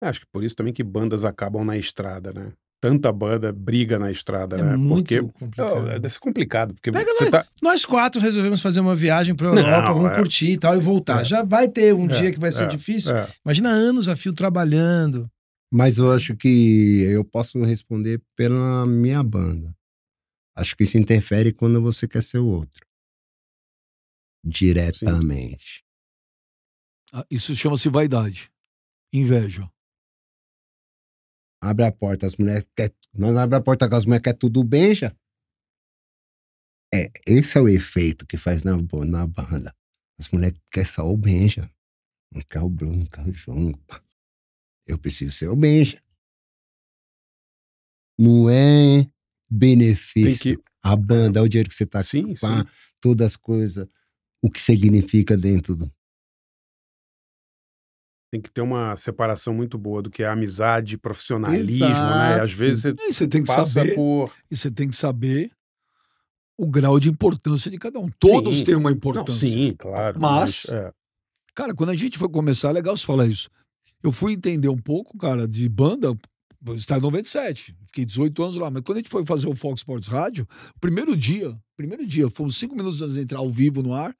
Acho que por isso também que bandas acabam na estrada, né? Tanta banda briga na estrada, é né? Muito porque é, complicado. É, deve ser complicado. Porque Pega nós, tá... nós quatro resolvemos fazer uma viagem pra Europa, vamos é... curtir e tal, e voltar. É. Já vai ter um é, dia que vai ser é, difícil. Imagina anos a fio trabalhando. Mas eu acho que eu posso responder pela minha banda. Acho que isso interfere quando você quer ser o outro. Diretamente. Ah, isso chama-se vaidade. Inveja abre a porta, as mulheres quer, nós abre a porta as mulheres quer tudo bem já. É, esse é o efeito que faz na, na banda. As mulheres querem só o Benja. Não quer o Bruno, não quer o João. Eu preciso ser o Benja. Não é benefício. Que... A banda, é o dinheiro que você tá sim, com, sim. todas as coisas, o que significa dentro do, tem que ter uma separação muito boa do que é amizade, profissionalismo, né, Exato. né? Às vezes você, e você tem que saber, por... E você tem que saber o grau de importância de cada um. Todos sim. têm uma importância. Não, sim, claro. Mas, mas é. cara, quando a gente foi começar, é legal você falar isso. Eu fui entender um pouco, cara, de banda, está em 97, fiquei 18 anos lá, mas quando a gente foi fazer o Fox Sports Rádio, primeiro dia, primeiro dia, fomos cinco minutos antes de entrar ao vivo no ar,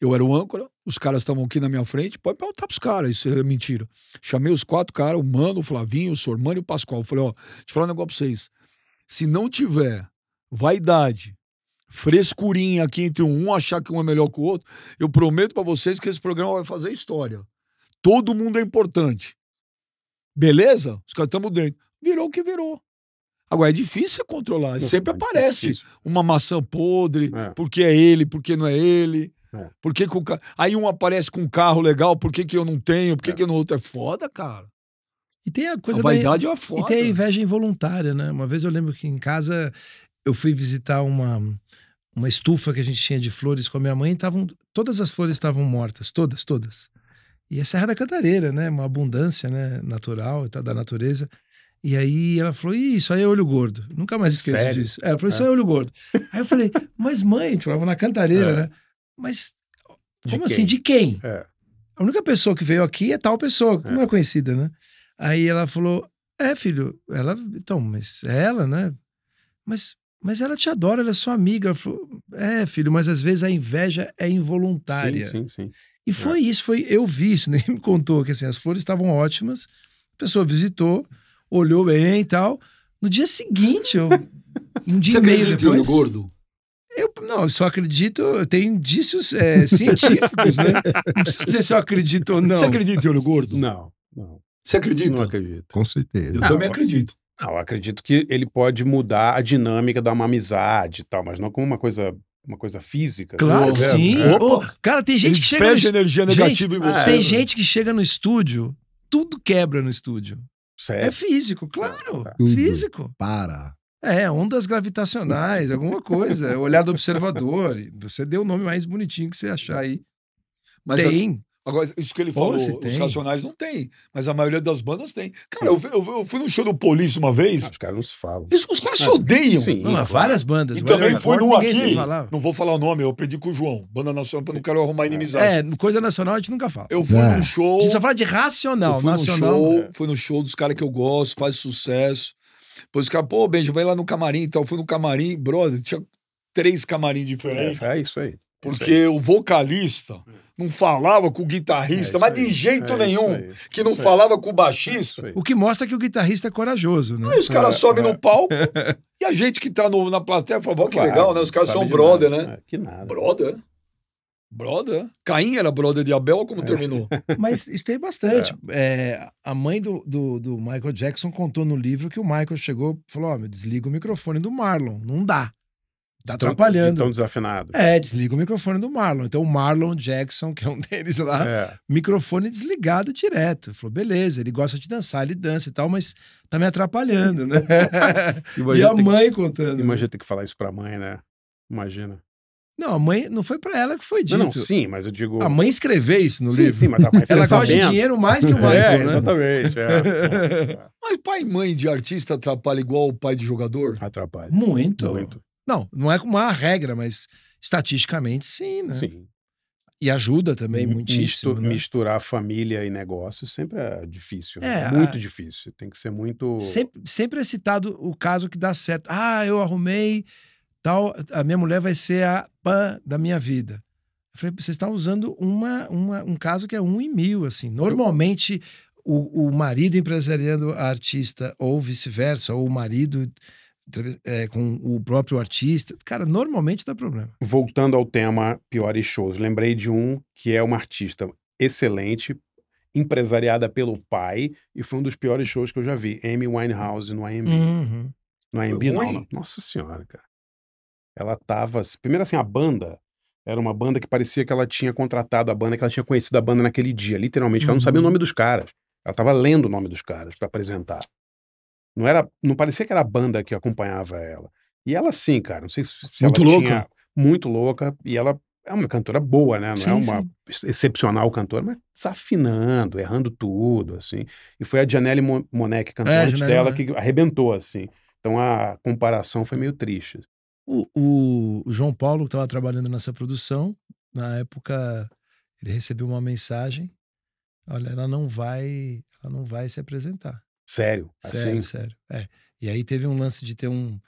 eu era o âncora, os caras estavam aqui na minha frente, pode perguntar pros caras, isso é mentira. Chamei os quatro caras, o Mano, o Flavinho, o Sormano e o Pascoal. falei, ó, deixa eu falar um negócio pra vocês. Se não tiver vaidade, frescurinha aqui entre um, achar que um é melhor que o outro, eu prometo para vocês que esse programa vai fazer história. Todo mundo é importante. Beleza? Os caras estão dentro. Virou o que virou. Agora, é difícil controlar. Sempre é aparece uma maçã podre, é. porque é ele, porque não é ele. É. Por que, que o ca... Aí um aparece com um carro legal, por que, que eu não tenho? Por que, é. que eu não outro? É foda, cara. E tem a coisa a vaidade da... é uma foda. E tem a inveja involuntária, né? Uma vez eu lembro que em casa eu fui visitar uma, uma estufa que a gente tinha de flores com a minha mãe e tavam... todas as flores estavam mortas, todas, todas. E a Serra da Cantareira, né? Uma abundância né? natural, da natureza. E aí ela falou, isso aí é olho gordo. Nunca mais esqueço Sério? disso. É, ela falou, isso é. é olho gordo. Aí eu falei, mas mãe, a gente morava na Cantareira, é. né? Mas como de assim? De quem? É. A única pessoa que veio aqui é tal pessoa, é. não é conhecida, né? Aí ela falou: É, filho, ela. Então, mas é ela, né? Mas, mas ela te adora, ela é sua amiga. Ela falou, é, filho, mas às vezes a inveja é involuntária. Sim, sim, sim. E é. foi é. isso, foi, eu vi isso, *laughs* nem me contou que assim, as flores estavam ótimas, a pessoa visitou, olhou bem e tal. No dia seguinte, eu, um dia Você e meio depois... gordo? Eu não, eu só acredito, tem indícios é, científicos, né? *laughs* Não preciso dizer se eu acredito ou não. Você acredita em olho gordo? Não, não. Você acredita? Não acredito. Com certeza. Eu não, também acredito. Não, eu acredito que ele pode mudar a dinâmica da uma amizade e tal, mas não como uma coisa uma coisa física. Assim, claro, né? sim. cara, tem gente ele que chega. no... energia negativa gente, em você. Tem né? gente que chega no estúdio, tudo quebra no estúdio. Certo. É físico, claro. Tudo. Físico. Para. É, ondas gravitacionais, alguma coisa. Olhar do observador. Você deu o nome mais bonitinho que você achar aí. Mas tem. A, agora, isso que ele falou, Pô, os racionais não tem, mas a maioria das bandas tem. Cara, eu, eu, eu fui num show do Polícia uma vez. Ah, os caras não se falam. Isso, os caras ah, se odeiam. Sim, não, várias bandas. E também foi num aqui. Não vou falar o nome, eu pedi com o João. Banda Nacional, eu não quero arrumar é. inimizade. É, coisa nacional a gente nunca fala. Eu fui é. num show. A gente só fala de racional, eu fui nacional. Num show, é. Fui no show dos caras que eu gosto, faz sucesso. Depois os caras, pô, Benji, vai lá no camarim e então, tal. Fui no camarim, brother, tinha três camarins diferentes. É, é isso aí. É Porque isso aí. o vocalista não falava com o guitarrista, é mas de jeito é nenhum, aí, é que não falava com o é baixista. o que mostra que o guitarrista é corajoso, né? Aí os caras sobem no palco *laughs* e a gente que tá no, na plateia fala, bom, que claro, legal, né? Os caras são brother, nada. né? Que nada. Brother, né? Brother? Caim era brother de Abel como é. terminou? *laughs* Mas isso tem bastante. É. É, a mãe do, do, do, Michael Jackson contou no livro que o Michael chegou e falou: Ó, oh, desliga o microfone do Marlon. Não dá. Tá de atrapalhando. De tão desafinado. É, desliga o microfone do Marlon. Então o Marlon Jackson, que é um *laughs* deles lá, é. microfone desligado direto. Falou: beleza, ele gosta de dançar, ele dança e tal, mas tá me atrapalhando, né? *laughs* e a mãe que... contando. Imagina ter que falar isso pra mãe, né? Imagina. Não, a mãe não foi para ela que foi dito. Não, não, sim, mas eu digo. A mãe escreveu isso no sim, livro. Sim, mas a mãe fez Ela gosta de dinheiro mais que o *laughs* é, Michael, é, né? Exatamente. É. *laughs* mas pai e mãe de artista atrapalha igual o pai de jogador? Atrapalha. Muito. Muito. Não, não é uma regra, mas estatisticamente sim, né? Sim. E ajuda também muitíssimo. né? Misturar família e negócio sempre é difícil. Né? É, é muito a... difícil. Tem que ser muito. Sempre, sempre é citado o caso que dá certo. Ah, eu arrumei tal, a minha mulher vai ser a pan da minha vida. Eu falei, você está usando uma, uma, um caso que é um em mil, assim. Normalmente, o, o marido empresariando a artista, ou vice-versa, ou o marido é, com o próprio artista. Cara, normalmente dá problema. Voltando ao tema piores shows, lembrei de um que é uma artista excelente, empresariada pelo pai, e foi um dos piores shows que eu já vi. Amy Winehouse no AMB. Uhum. No AMB, não. Nossa senhora, cara. Ela tava. Primeiro, assim, a banda era uma banda que parecia que ela tinha contratado a banda, que ela tinha conhecido a banda naquele dia, literalmente. Uhum. Ela não sabia o uhum. nome dos caras. Ela tava lendo o nome dos caras para apresentar. Não era, não parecia que era a banda que acompanhava ela. E ela sim, cara, não sei se muito ela louca. tinha muito louca e ela é uma cantora boa, né? Não é sim, é uma sim. excepcional cantora, mas desafinando, errando tudo, assim. E foi a Janelle Monek cantante é, dela que arrebentou, assim. Então a comparação foi meio triste. O, o, João Paulo, que estava trabalhando nessa produção, na época ele recebeu uma mensagem: olha, ela não vai, ela não vai se apresentar. Sério? Sério, assim? sério. É. E aí teve um lance de ter um.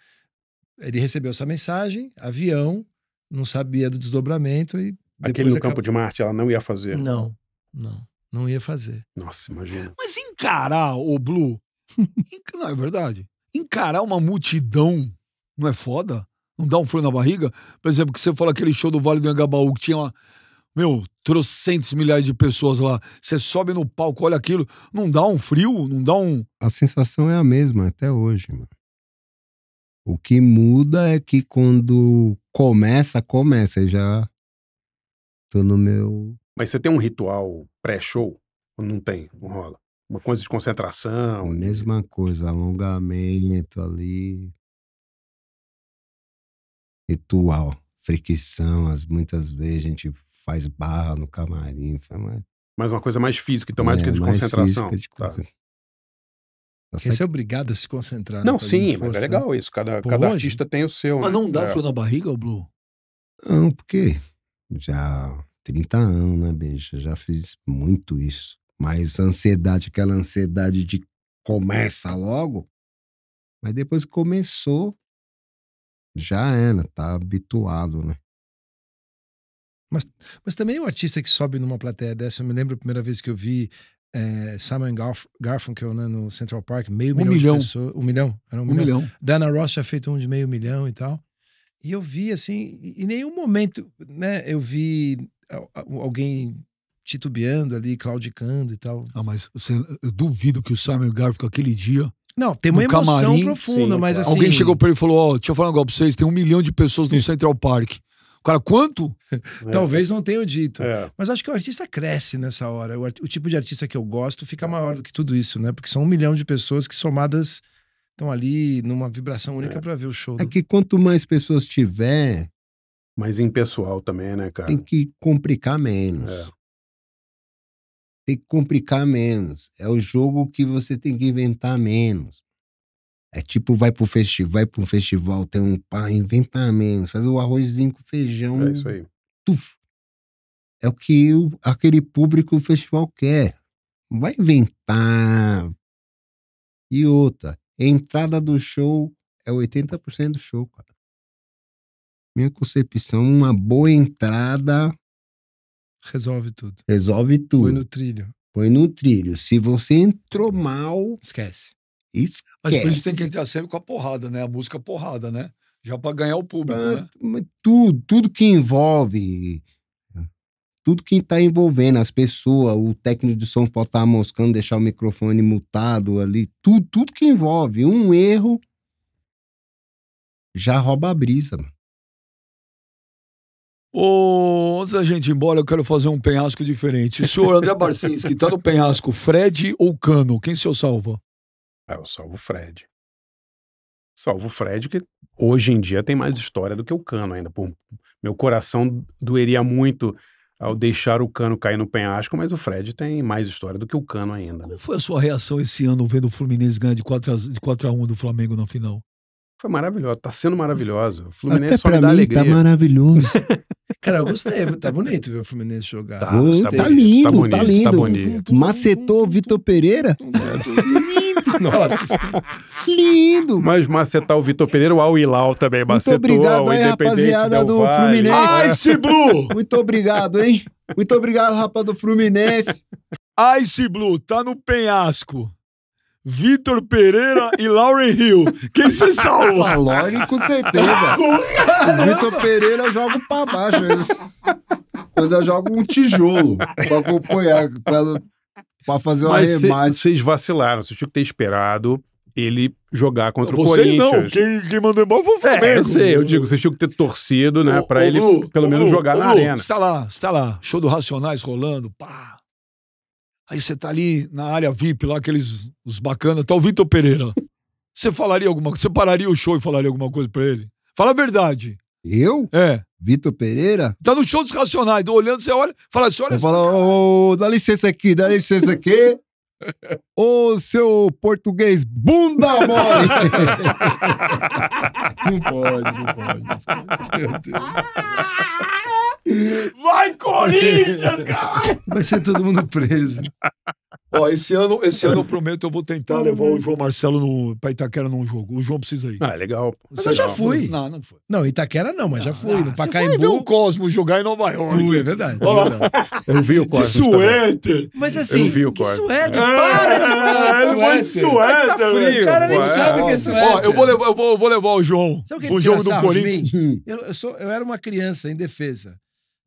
Ele recebeu essa mensagem, avião, não sabia do desdobramento e. Aquele no acabou... campo de Marte ela não ia fazer. Não, não, não ia fazer. Nossa, imagina. Mas encarar o Blue, *laughs* não é verdade? Encarar uma multidão não é foda? não dá um frio na barriga? Por exemplo, que você fala aquele show do Vale do Engabaú que tinha uma, meu, trocentos milhares de pessoas lá. Você sobe no palco, olha aquilo, não dá um frio, não dá um. A sensação é a mesma até hoje, mano. O que muda é que quando começa, começa. Eu já tô no meu. Mas você tem um ritual pré-show? Não tem, não rola. Uma coisa de concentração. mesma coisa, alongamento ali ritual, fricção, as, muitas vezes a gente faz barra no camarim. Mas, mais uma coisa mais física, então, mais de do que de concentração. De tá. Você tá é obrigado a se concentrar. Não, né, sim, mas é legal isso. Cada, cada artista tem o seu. Mas né? não dá é. flor na barriga, o Blue? Não, porque já 30 anos, né, bicho? Já fiz muito isso. Mas ansiedade, aquela ansiedade de começa logo. Mas depois começou, já era, tá habituado, né? Mas, mas também o artista que sobe numa plateia dessa, eu me lembro a primeira vez que eu vi é, Simon Garf Garfunkel né, no Central Park, meio um milhão, milhão. de pessoas. Um milhão? Era um, um milhão. milhão. Dana Ross tinha feito um de meio milhão e tal. E eu vi, assim, em nenhum momento, né, eu vi alguém titubeando ali, claudicando e tal. Ah, mas você, eu duvido que o Simon Garfunkel aquele dia não, tem uma emoção camarim. profunda, Sim, mas assim. Alguém chegou pra ele e falou: Ó, oh, deixa eu falar um negócio pra vocês, tem um milhão de pessoas no Central Park. O cara, quanto? *laughs* É. Talvez não tenha dito. É. Mas acho que o artista cresce nessa hora. O, o, tipo de artista que eu gosto fica maior do que tudo isso, né? Porque são um milhão de pessoas que somadas estão ali numa vibração única é. para ver o show. É do... É que quanto mais pessoas tiver. Mais impessoal também, né, cara? Tem que complicar menos. É tem que complicar menos. É o jogo que você tem que inventar menos. É tipo, vai pro festival, vai pro festival, tem um pá, inventar menos, faz o arrozinho com feijão. É isso aí. Tuf. É o que aquele público do festival quer. Vai inventar. E outra, entrada do show é 80% do show, cara. Minha concepção, uma boa entrada Resolve tudo. Resolve tudo. Põe no trilho. Põe no trilho. Se você entrou mal. Esquece. Esquece. Mas a gente tem que entrar sempre com a porrada, né? A música porrada, né? Já para ganhar o público, né? Tudo, tudo que envolve. Tudo que está envolvendo as pessoas, o técnico de som pode estar tá moscando, deixar o microfone mutado ali, tudo, tudo que envolve um erro já rouba a brisa, mano. Ô, antes da gente ir embora, eu quero fazer um penhasco diferente. O senhor André *laughs* Barcinski, tá no penhasco, Fred ou Cano? Quem o senhor salva? Ah, eu salvo o Fred. Salvo o Fred, que hoje em dia tem mais história do que o Cano ainda. Por... Meu coração doeria muito ao deixar o Cano cair no penhasco, mas o Fred tem mais história do que o Cano ainda. Né? Como foi a sua reação esse ano vendo o Fluminense ganhar de 4 a, de 4 a 1 do Flamengo na final? Foi maravilhoso, tá sendo maravilhoso. O Fluminense Até só me dá mim tá alegria. Tá maravilhoso. *laughs* Cara, eu gostei. Tá bonito ver o Fluminense jogar. Tá, tá, tá, lindo, tá, tá, bonito, tá lindo. Tá bonito. Macetou Vitor Pereira. lindo. Nossa. lindo. Mas macetar o Vitor Pereira, o Al-Hilal também macetou. Muito obrigado rapaziada do Fluminense. Ice Blue! Muito obrigado, hein? Muito obrigado, rapaz do Fluminense. Ice Blue, tá no penhasco. Vitor Pereira e Lauren Hill. Quem se salva? A ah, Lauren, com certeza. *laughs* o Vitor Pereira joga pra baixo. Né? Quando eu jogo um tijolo pra acompanhar, pra, pra fazer uma remate. Vocês vacilaram, vocês tinham que ter esperado ele jogar contra o Corinthians. não, quem, quem mandou embora foi o Flamengo. É, eu sei, eu digo, vocês tinham que ter torcido, né, ô, pra ele pelo menos jogar na arena. Está lá, está lá. Show do Racionais rolando, pá. Aí você tá ali na área VIP, lá aqueles os bacanas, tá o Vitor Pereira. Você falaria alguma coisa? Você pararia o show e falaria alguma coisa pra ele? Fala a verdade. Eu? É. Vitor Pereira? Tá no show dos Racionais, tô olhando, você olha, fala assim, olha... Eu falo, assim, ô, oh, dá licença aqui, dá licença aqui. *laughs* Ô, seu português bunda mole! *laughs* não pode, não pode. Não *laughs* pode. Meu Deus. Ah! Vai, Corinthians, *laughs* cara! Vai ser todo mundo preso. Ó, esse ano, esse ano eu prometo, eu vou tentar levar o João Marcelo no, pra Itaquera num jogo. O João precisa ir. Ah, é legal. Mas eu já fui. Não, não foi. Não, Itaquera não, mas já fui. Ah, no Você ver o Cosmo jogar em Nova York. Fui, é verdade. É eu vi o Cosmo. Que suéter. Mas assim, eu vi o Cosmo. suéter. É, para! É, é, é, suéter. Tá suéter. O cara nem sabe o que é suéter. Ó, eu vou levar, eu vou, eu vou levar o João. Sabe o jogo do Corinthians. Eu, eu, sou, eu era uma criança indefesa.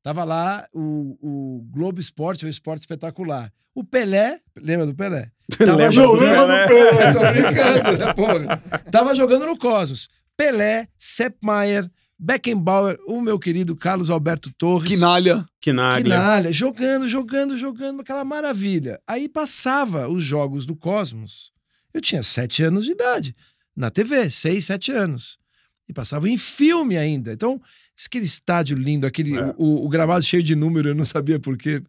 Tava lá o, o Globo Esporte, o Esporte Espetacular. O Pelé, lembra do Pelé? *laughs* Tava jogando no Pelé. Tô brincando, né, porra? Tava jogando no Cosmos. Pelé, Sepp Maier, Beckenbauer, o meu querido Carlos Alberto Torres. Quinalha. Quinalha. Quinalha, jogando, jogando, jogando, aquela maravilha. Aí passava os jogos do Cosmos. Eu tinha sete anos de idade. Na TV, seis, sete anos. E passava em filme ainda. Então, Aquele estádio lindo, aquele, é. o, o, gramado cheio de número, eu não sabia porquê.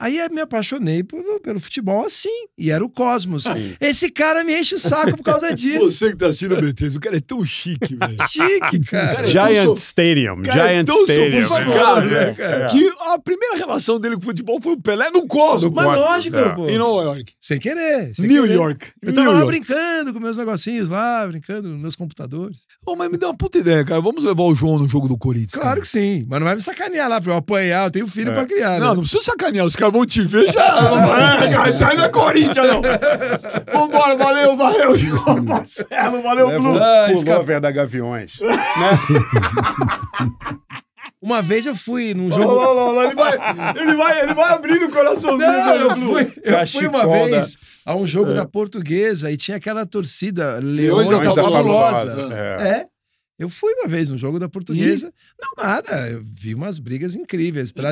Aí eu me apaixonei pelo futebol assim, e era o Cosmos. Sim. Esse cara me enche o saco por causa *laughs* disso. Você que tá assistindo o BTS, o cara é tão chique, velho. *laughs* Chique, cara. cara é Stadium, é Giant Stadium. Cara Giant é tão Stadium. sofisticado, né, cara? Que a primeira relação dele com o futebol foi o Pelé no Cosmos. Mas lógico, é. pô. Em Nova York. Sem querer. Sem New querer. York. Eu tava New lá York. brincando com meus negocinhos lá, brincando nos meus computadores. Ô, mas me dá uma puta ideia, cara. Vamos levar o João no jogo do Corinthians. Claro cara. que sim. Mas não vai me sacanear lá pra eu apanhar, eu tenho filho é. pra criar. Né? Não, não precisa sacanear os caras vão te ver já. É, não sai da *laughs* é, é Corinthians, não. Vambora, valeu, valeu, *laughs* João Marcelo, valeu, Leva Blue. Ah, da Gaviões. *laughs* né? Uma vez eu fui num jogo. ele vai, ele vai, ele vai abrindo o coraçãozinho não, do né, eu fui, eu fui uma vez a um jogo é. da portuguesa e tinha aquela torcida Leões da Fabulosa. É. é. Eu fui uma vez no jogo da portuguesa. E? Não, nada. Eu vi umas brigas incríveis. Foi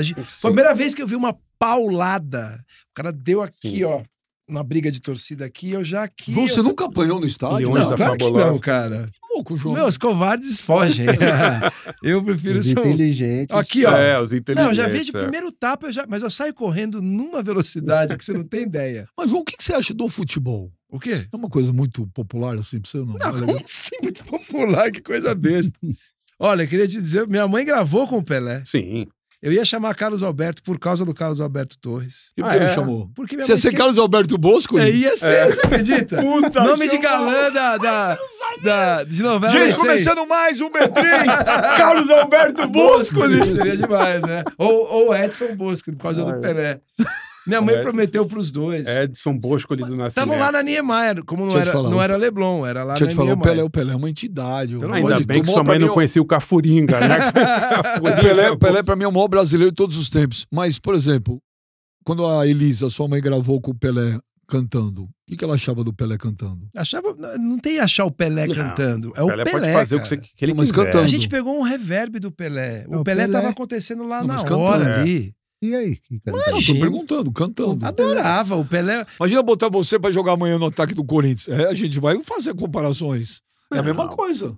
a primeira vez que eu vi uma paulada. O cara deu aqui, Sim. ó. Uma briga de torcida aqui, eu já aqui. Você eu... nunca apanhou no estádio? Não, claro que não, cara. Que louco, jogo. Não, os covardes fogem. *laughs* *laughs* eu prefiro os inteligentes. Aqui, ó. É, os inteligentes. Não, já vi de é. primeiro tapa, eu já... mas eu saio correndo numa velocidade que você não tem ideia. *laughs* Mas, João, o que você acha do futebol? O quê? É uma coisa muito popular, assim, pra você não. Não, como assim? Muito popular, que coisa besta. *laughs* Olha, eu queria te dizer, minha mãe gravou com o Pelé. Sim. Eu ia chamar Carlos Alberto por causa do Carlos Alberto Torres. E por que ah, é? chamou? Porque minha mãe. ia ser quer... Carlos Alberto Bosco? É, ia ser, é. você acredita? *laughs* Puta Nome de galã da, da, da, de novela. Gente, começando mais um B3, *laughs* Carlos Alberto Bosco. Seria demais, né? Ou, ou Edson Bosco, por causa do Pelé. Minha mãe prometeu assim. pros dois. Edson Bosco ali do Nascimento. Estavam lá na Niemeyer, como não era, não era Leblon, era lá Deixa eu te falar, o Pelé, Pelé é uma entidade. Pelo Ainda de, bem que sua mãe não conhecia o Cafuringa, né? *laughs* *laughs* Cafuringa, Pelé, Pelé, pra mim, é o maior brasileiro de todos os tempos. Mas, por exemplo, quando a Elisa, sua mãe, gravou com o Pelé cantando. O que, que ela achava do Pelé cantando? Achava, não tem achar o Pelé não, cantando, é o Pelé. Pelé pode fazer cara. o que, você, que ele mas quiser. Cantando. A gente pegou um reverb do Pelé. O, é, o Pelé, estava acontecendo lá não, na hora ali. É. E aí? mano eu tô perguntando, cantando. Adorava o Pelé. Imagina botar você pra jogar amanhã no ataque do Corinthians. É, a gente vai fazer comparações. É a mesma coisa.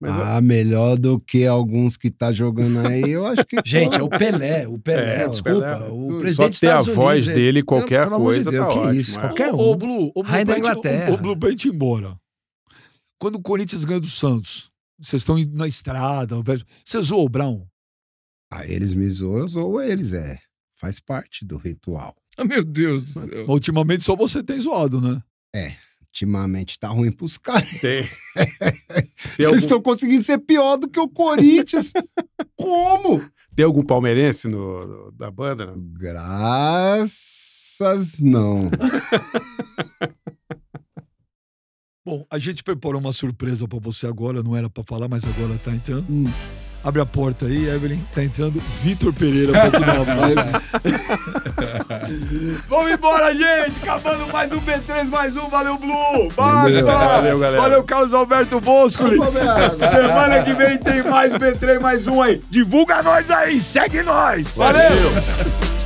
Mas ah, eu... melhor do que alguns que tá jogando aí, eu acho que. *laughs* Gente, é o Pelé, o Pelé, é, desculpa. Pelé. O presidente Só ter a Unidos, voz dele, qualquer coisa, de Deus, tá que ótimo. Isso, é. Qualquer um. O, o Blue, o Blue Rainha Inglaterra. O, o Blue Band embora. Quando o Corinthians ganha do Santos, vocês estão na estrada, vocês zoou o Brown. A ah, eles me zoam, eu zoo eles, é. Faz parte do ritual. *laughs* Ah, oh, meu Deus Ultimamente só você tem zoado, né? É, ultimamente tá ruim pros caras. Tem. *laughs* tem Eles estão conseguindo ser pior do que o Corinthians. *laughs* Como? Tem algum palmeirense no, no da banda? Não? Graças não. Bom, a gente preparou uma surpresa para você agora, não era para falar, mas agora tá entrando. Hum. Abre a porta aí, Evelyn. Tá entrando Vitor Pereira pra te dar Vamos embora, gente! Acabando mais um B3, mais um. Valeu, Blue! Valeu, galera. Valeu, Carlos Alberto Bosco. *laughs* Semana que vem tem mais B3, mais um aí. Divulga nós aí! Segue nós! Valeu. Valeu.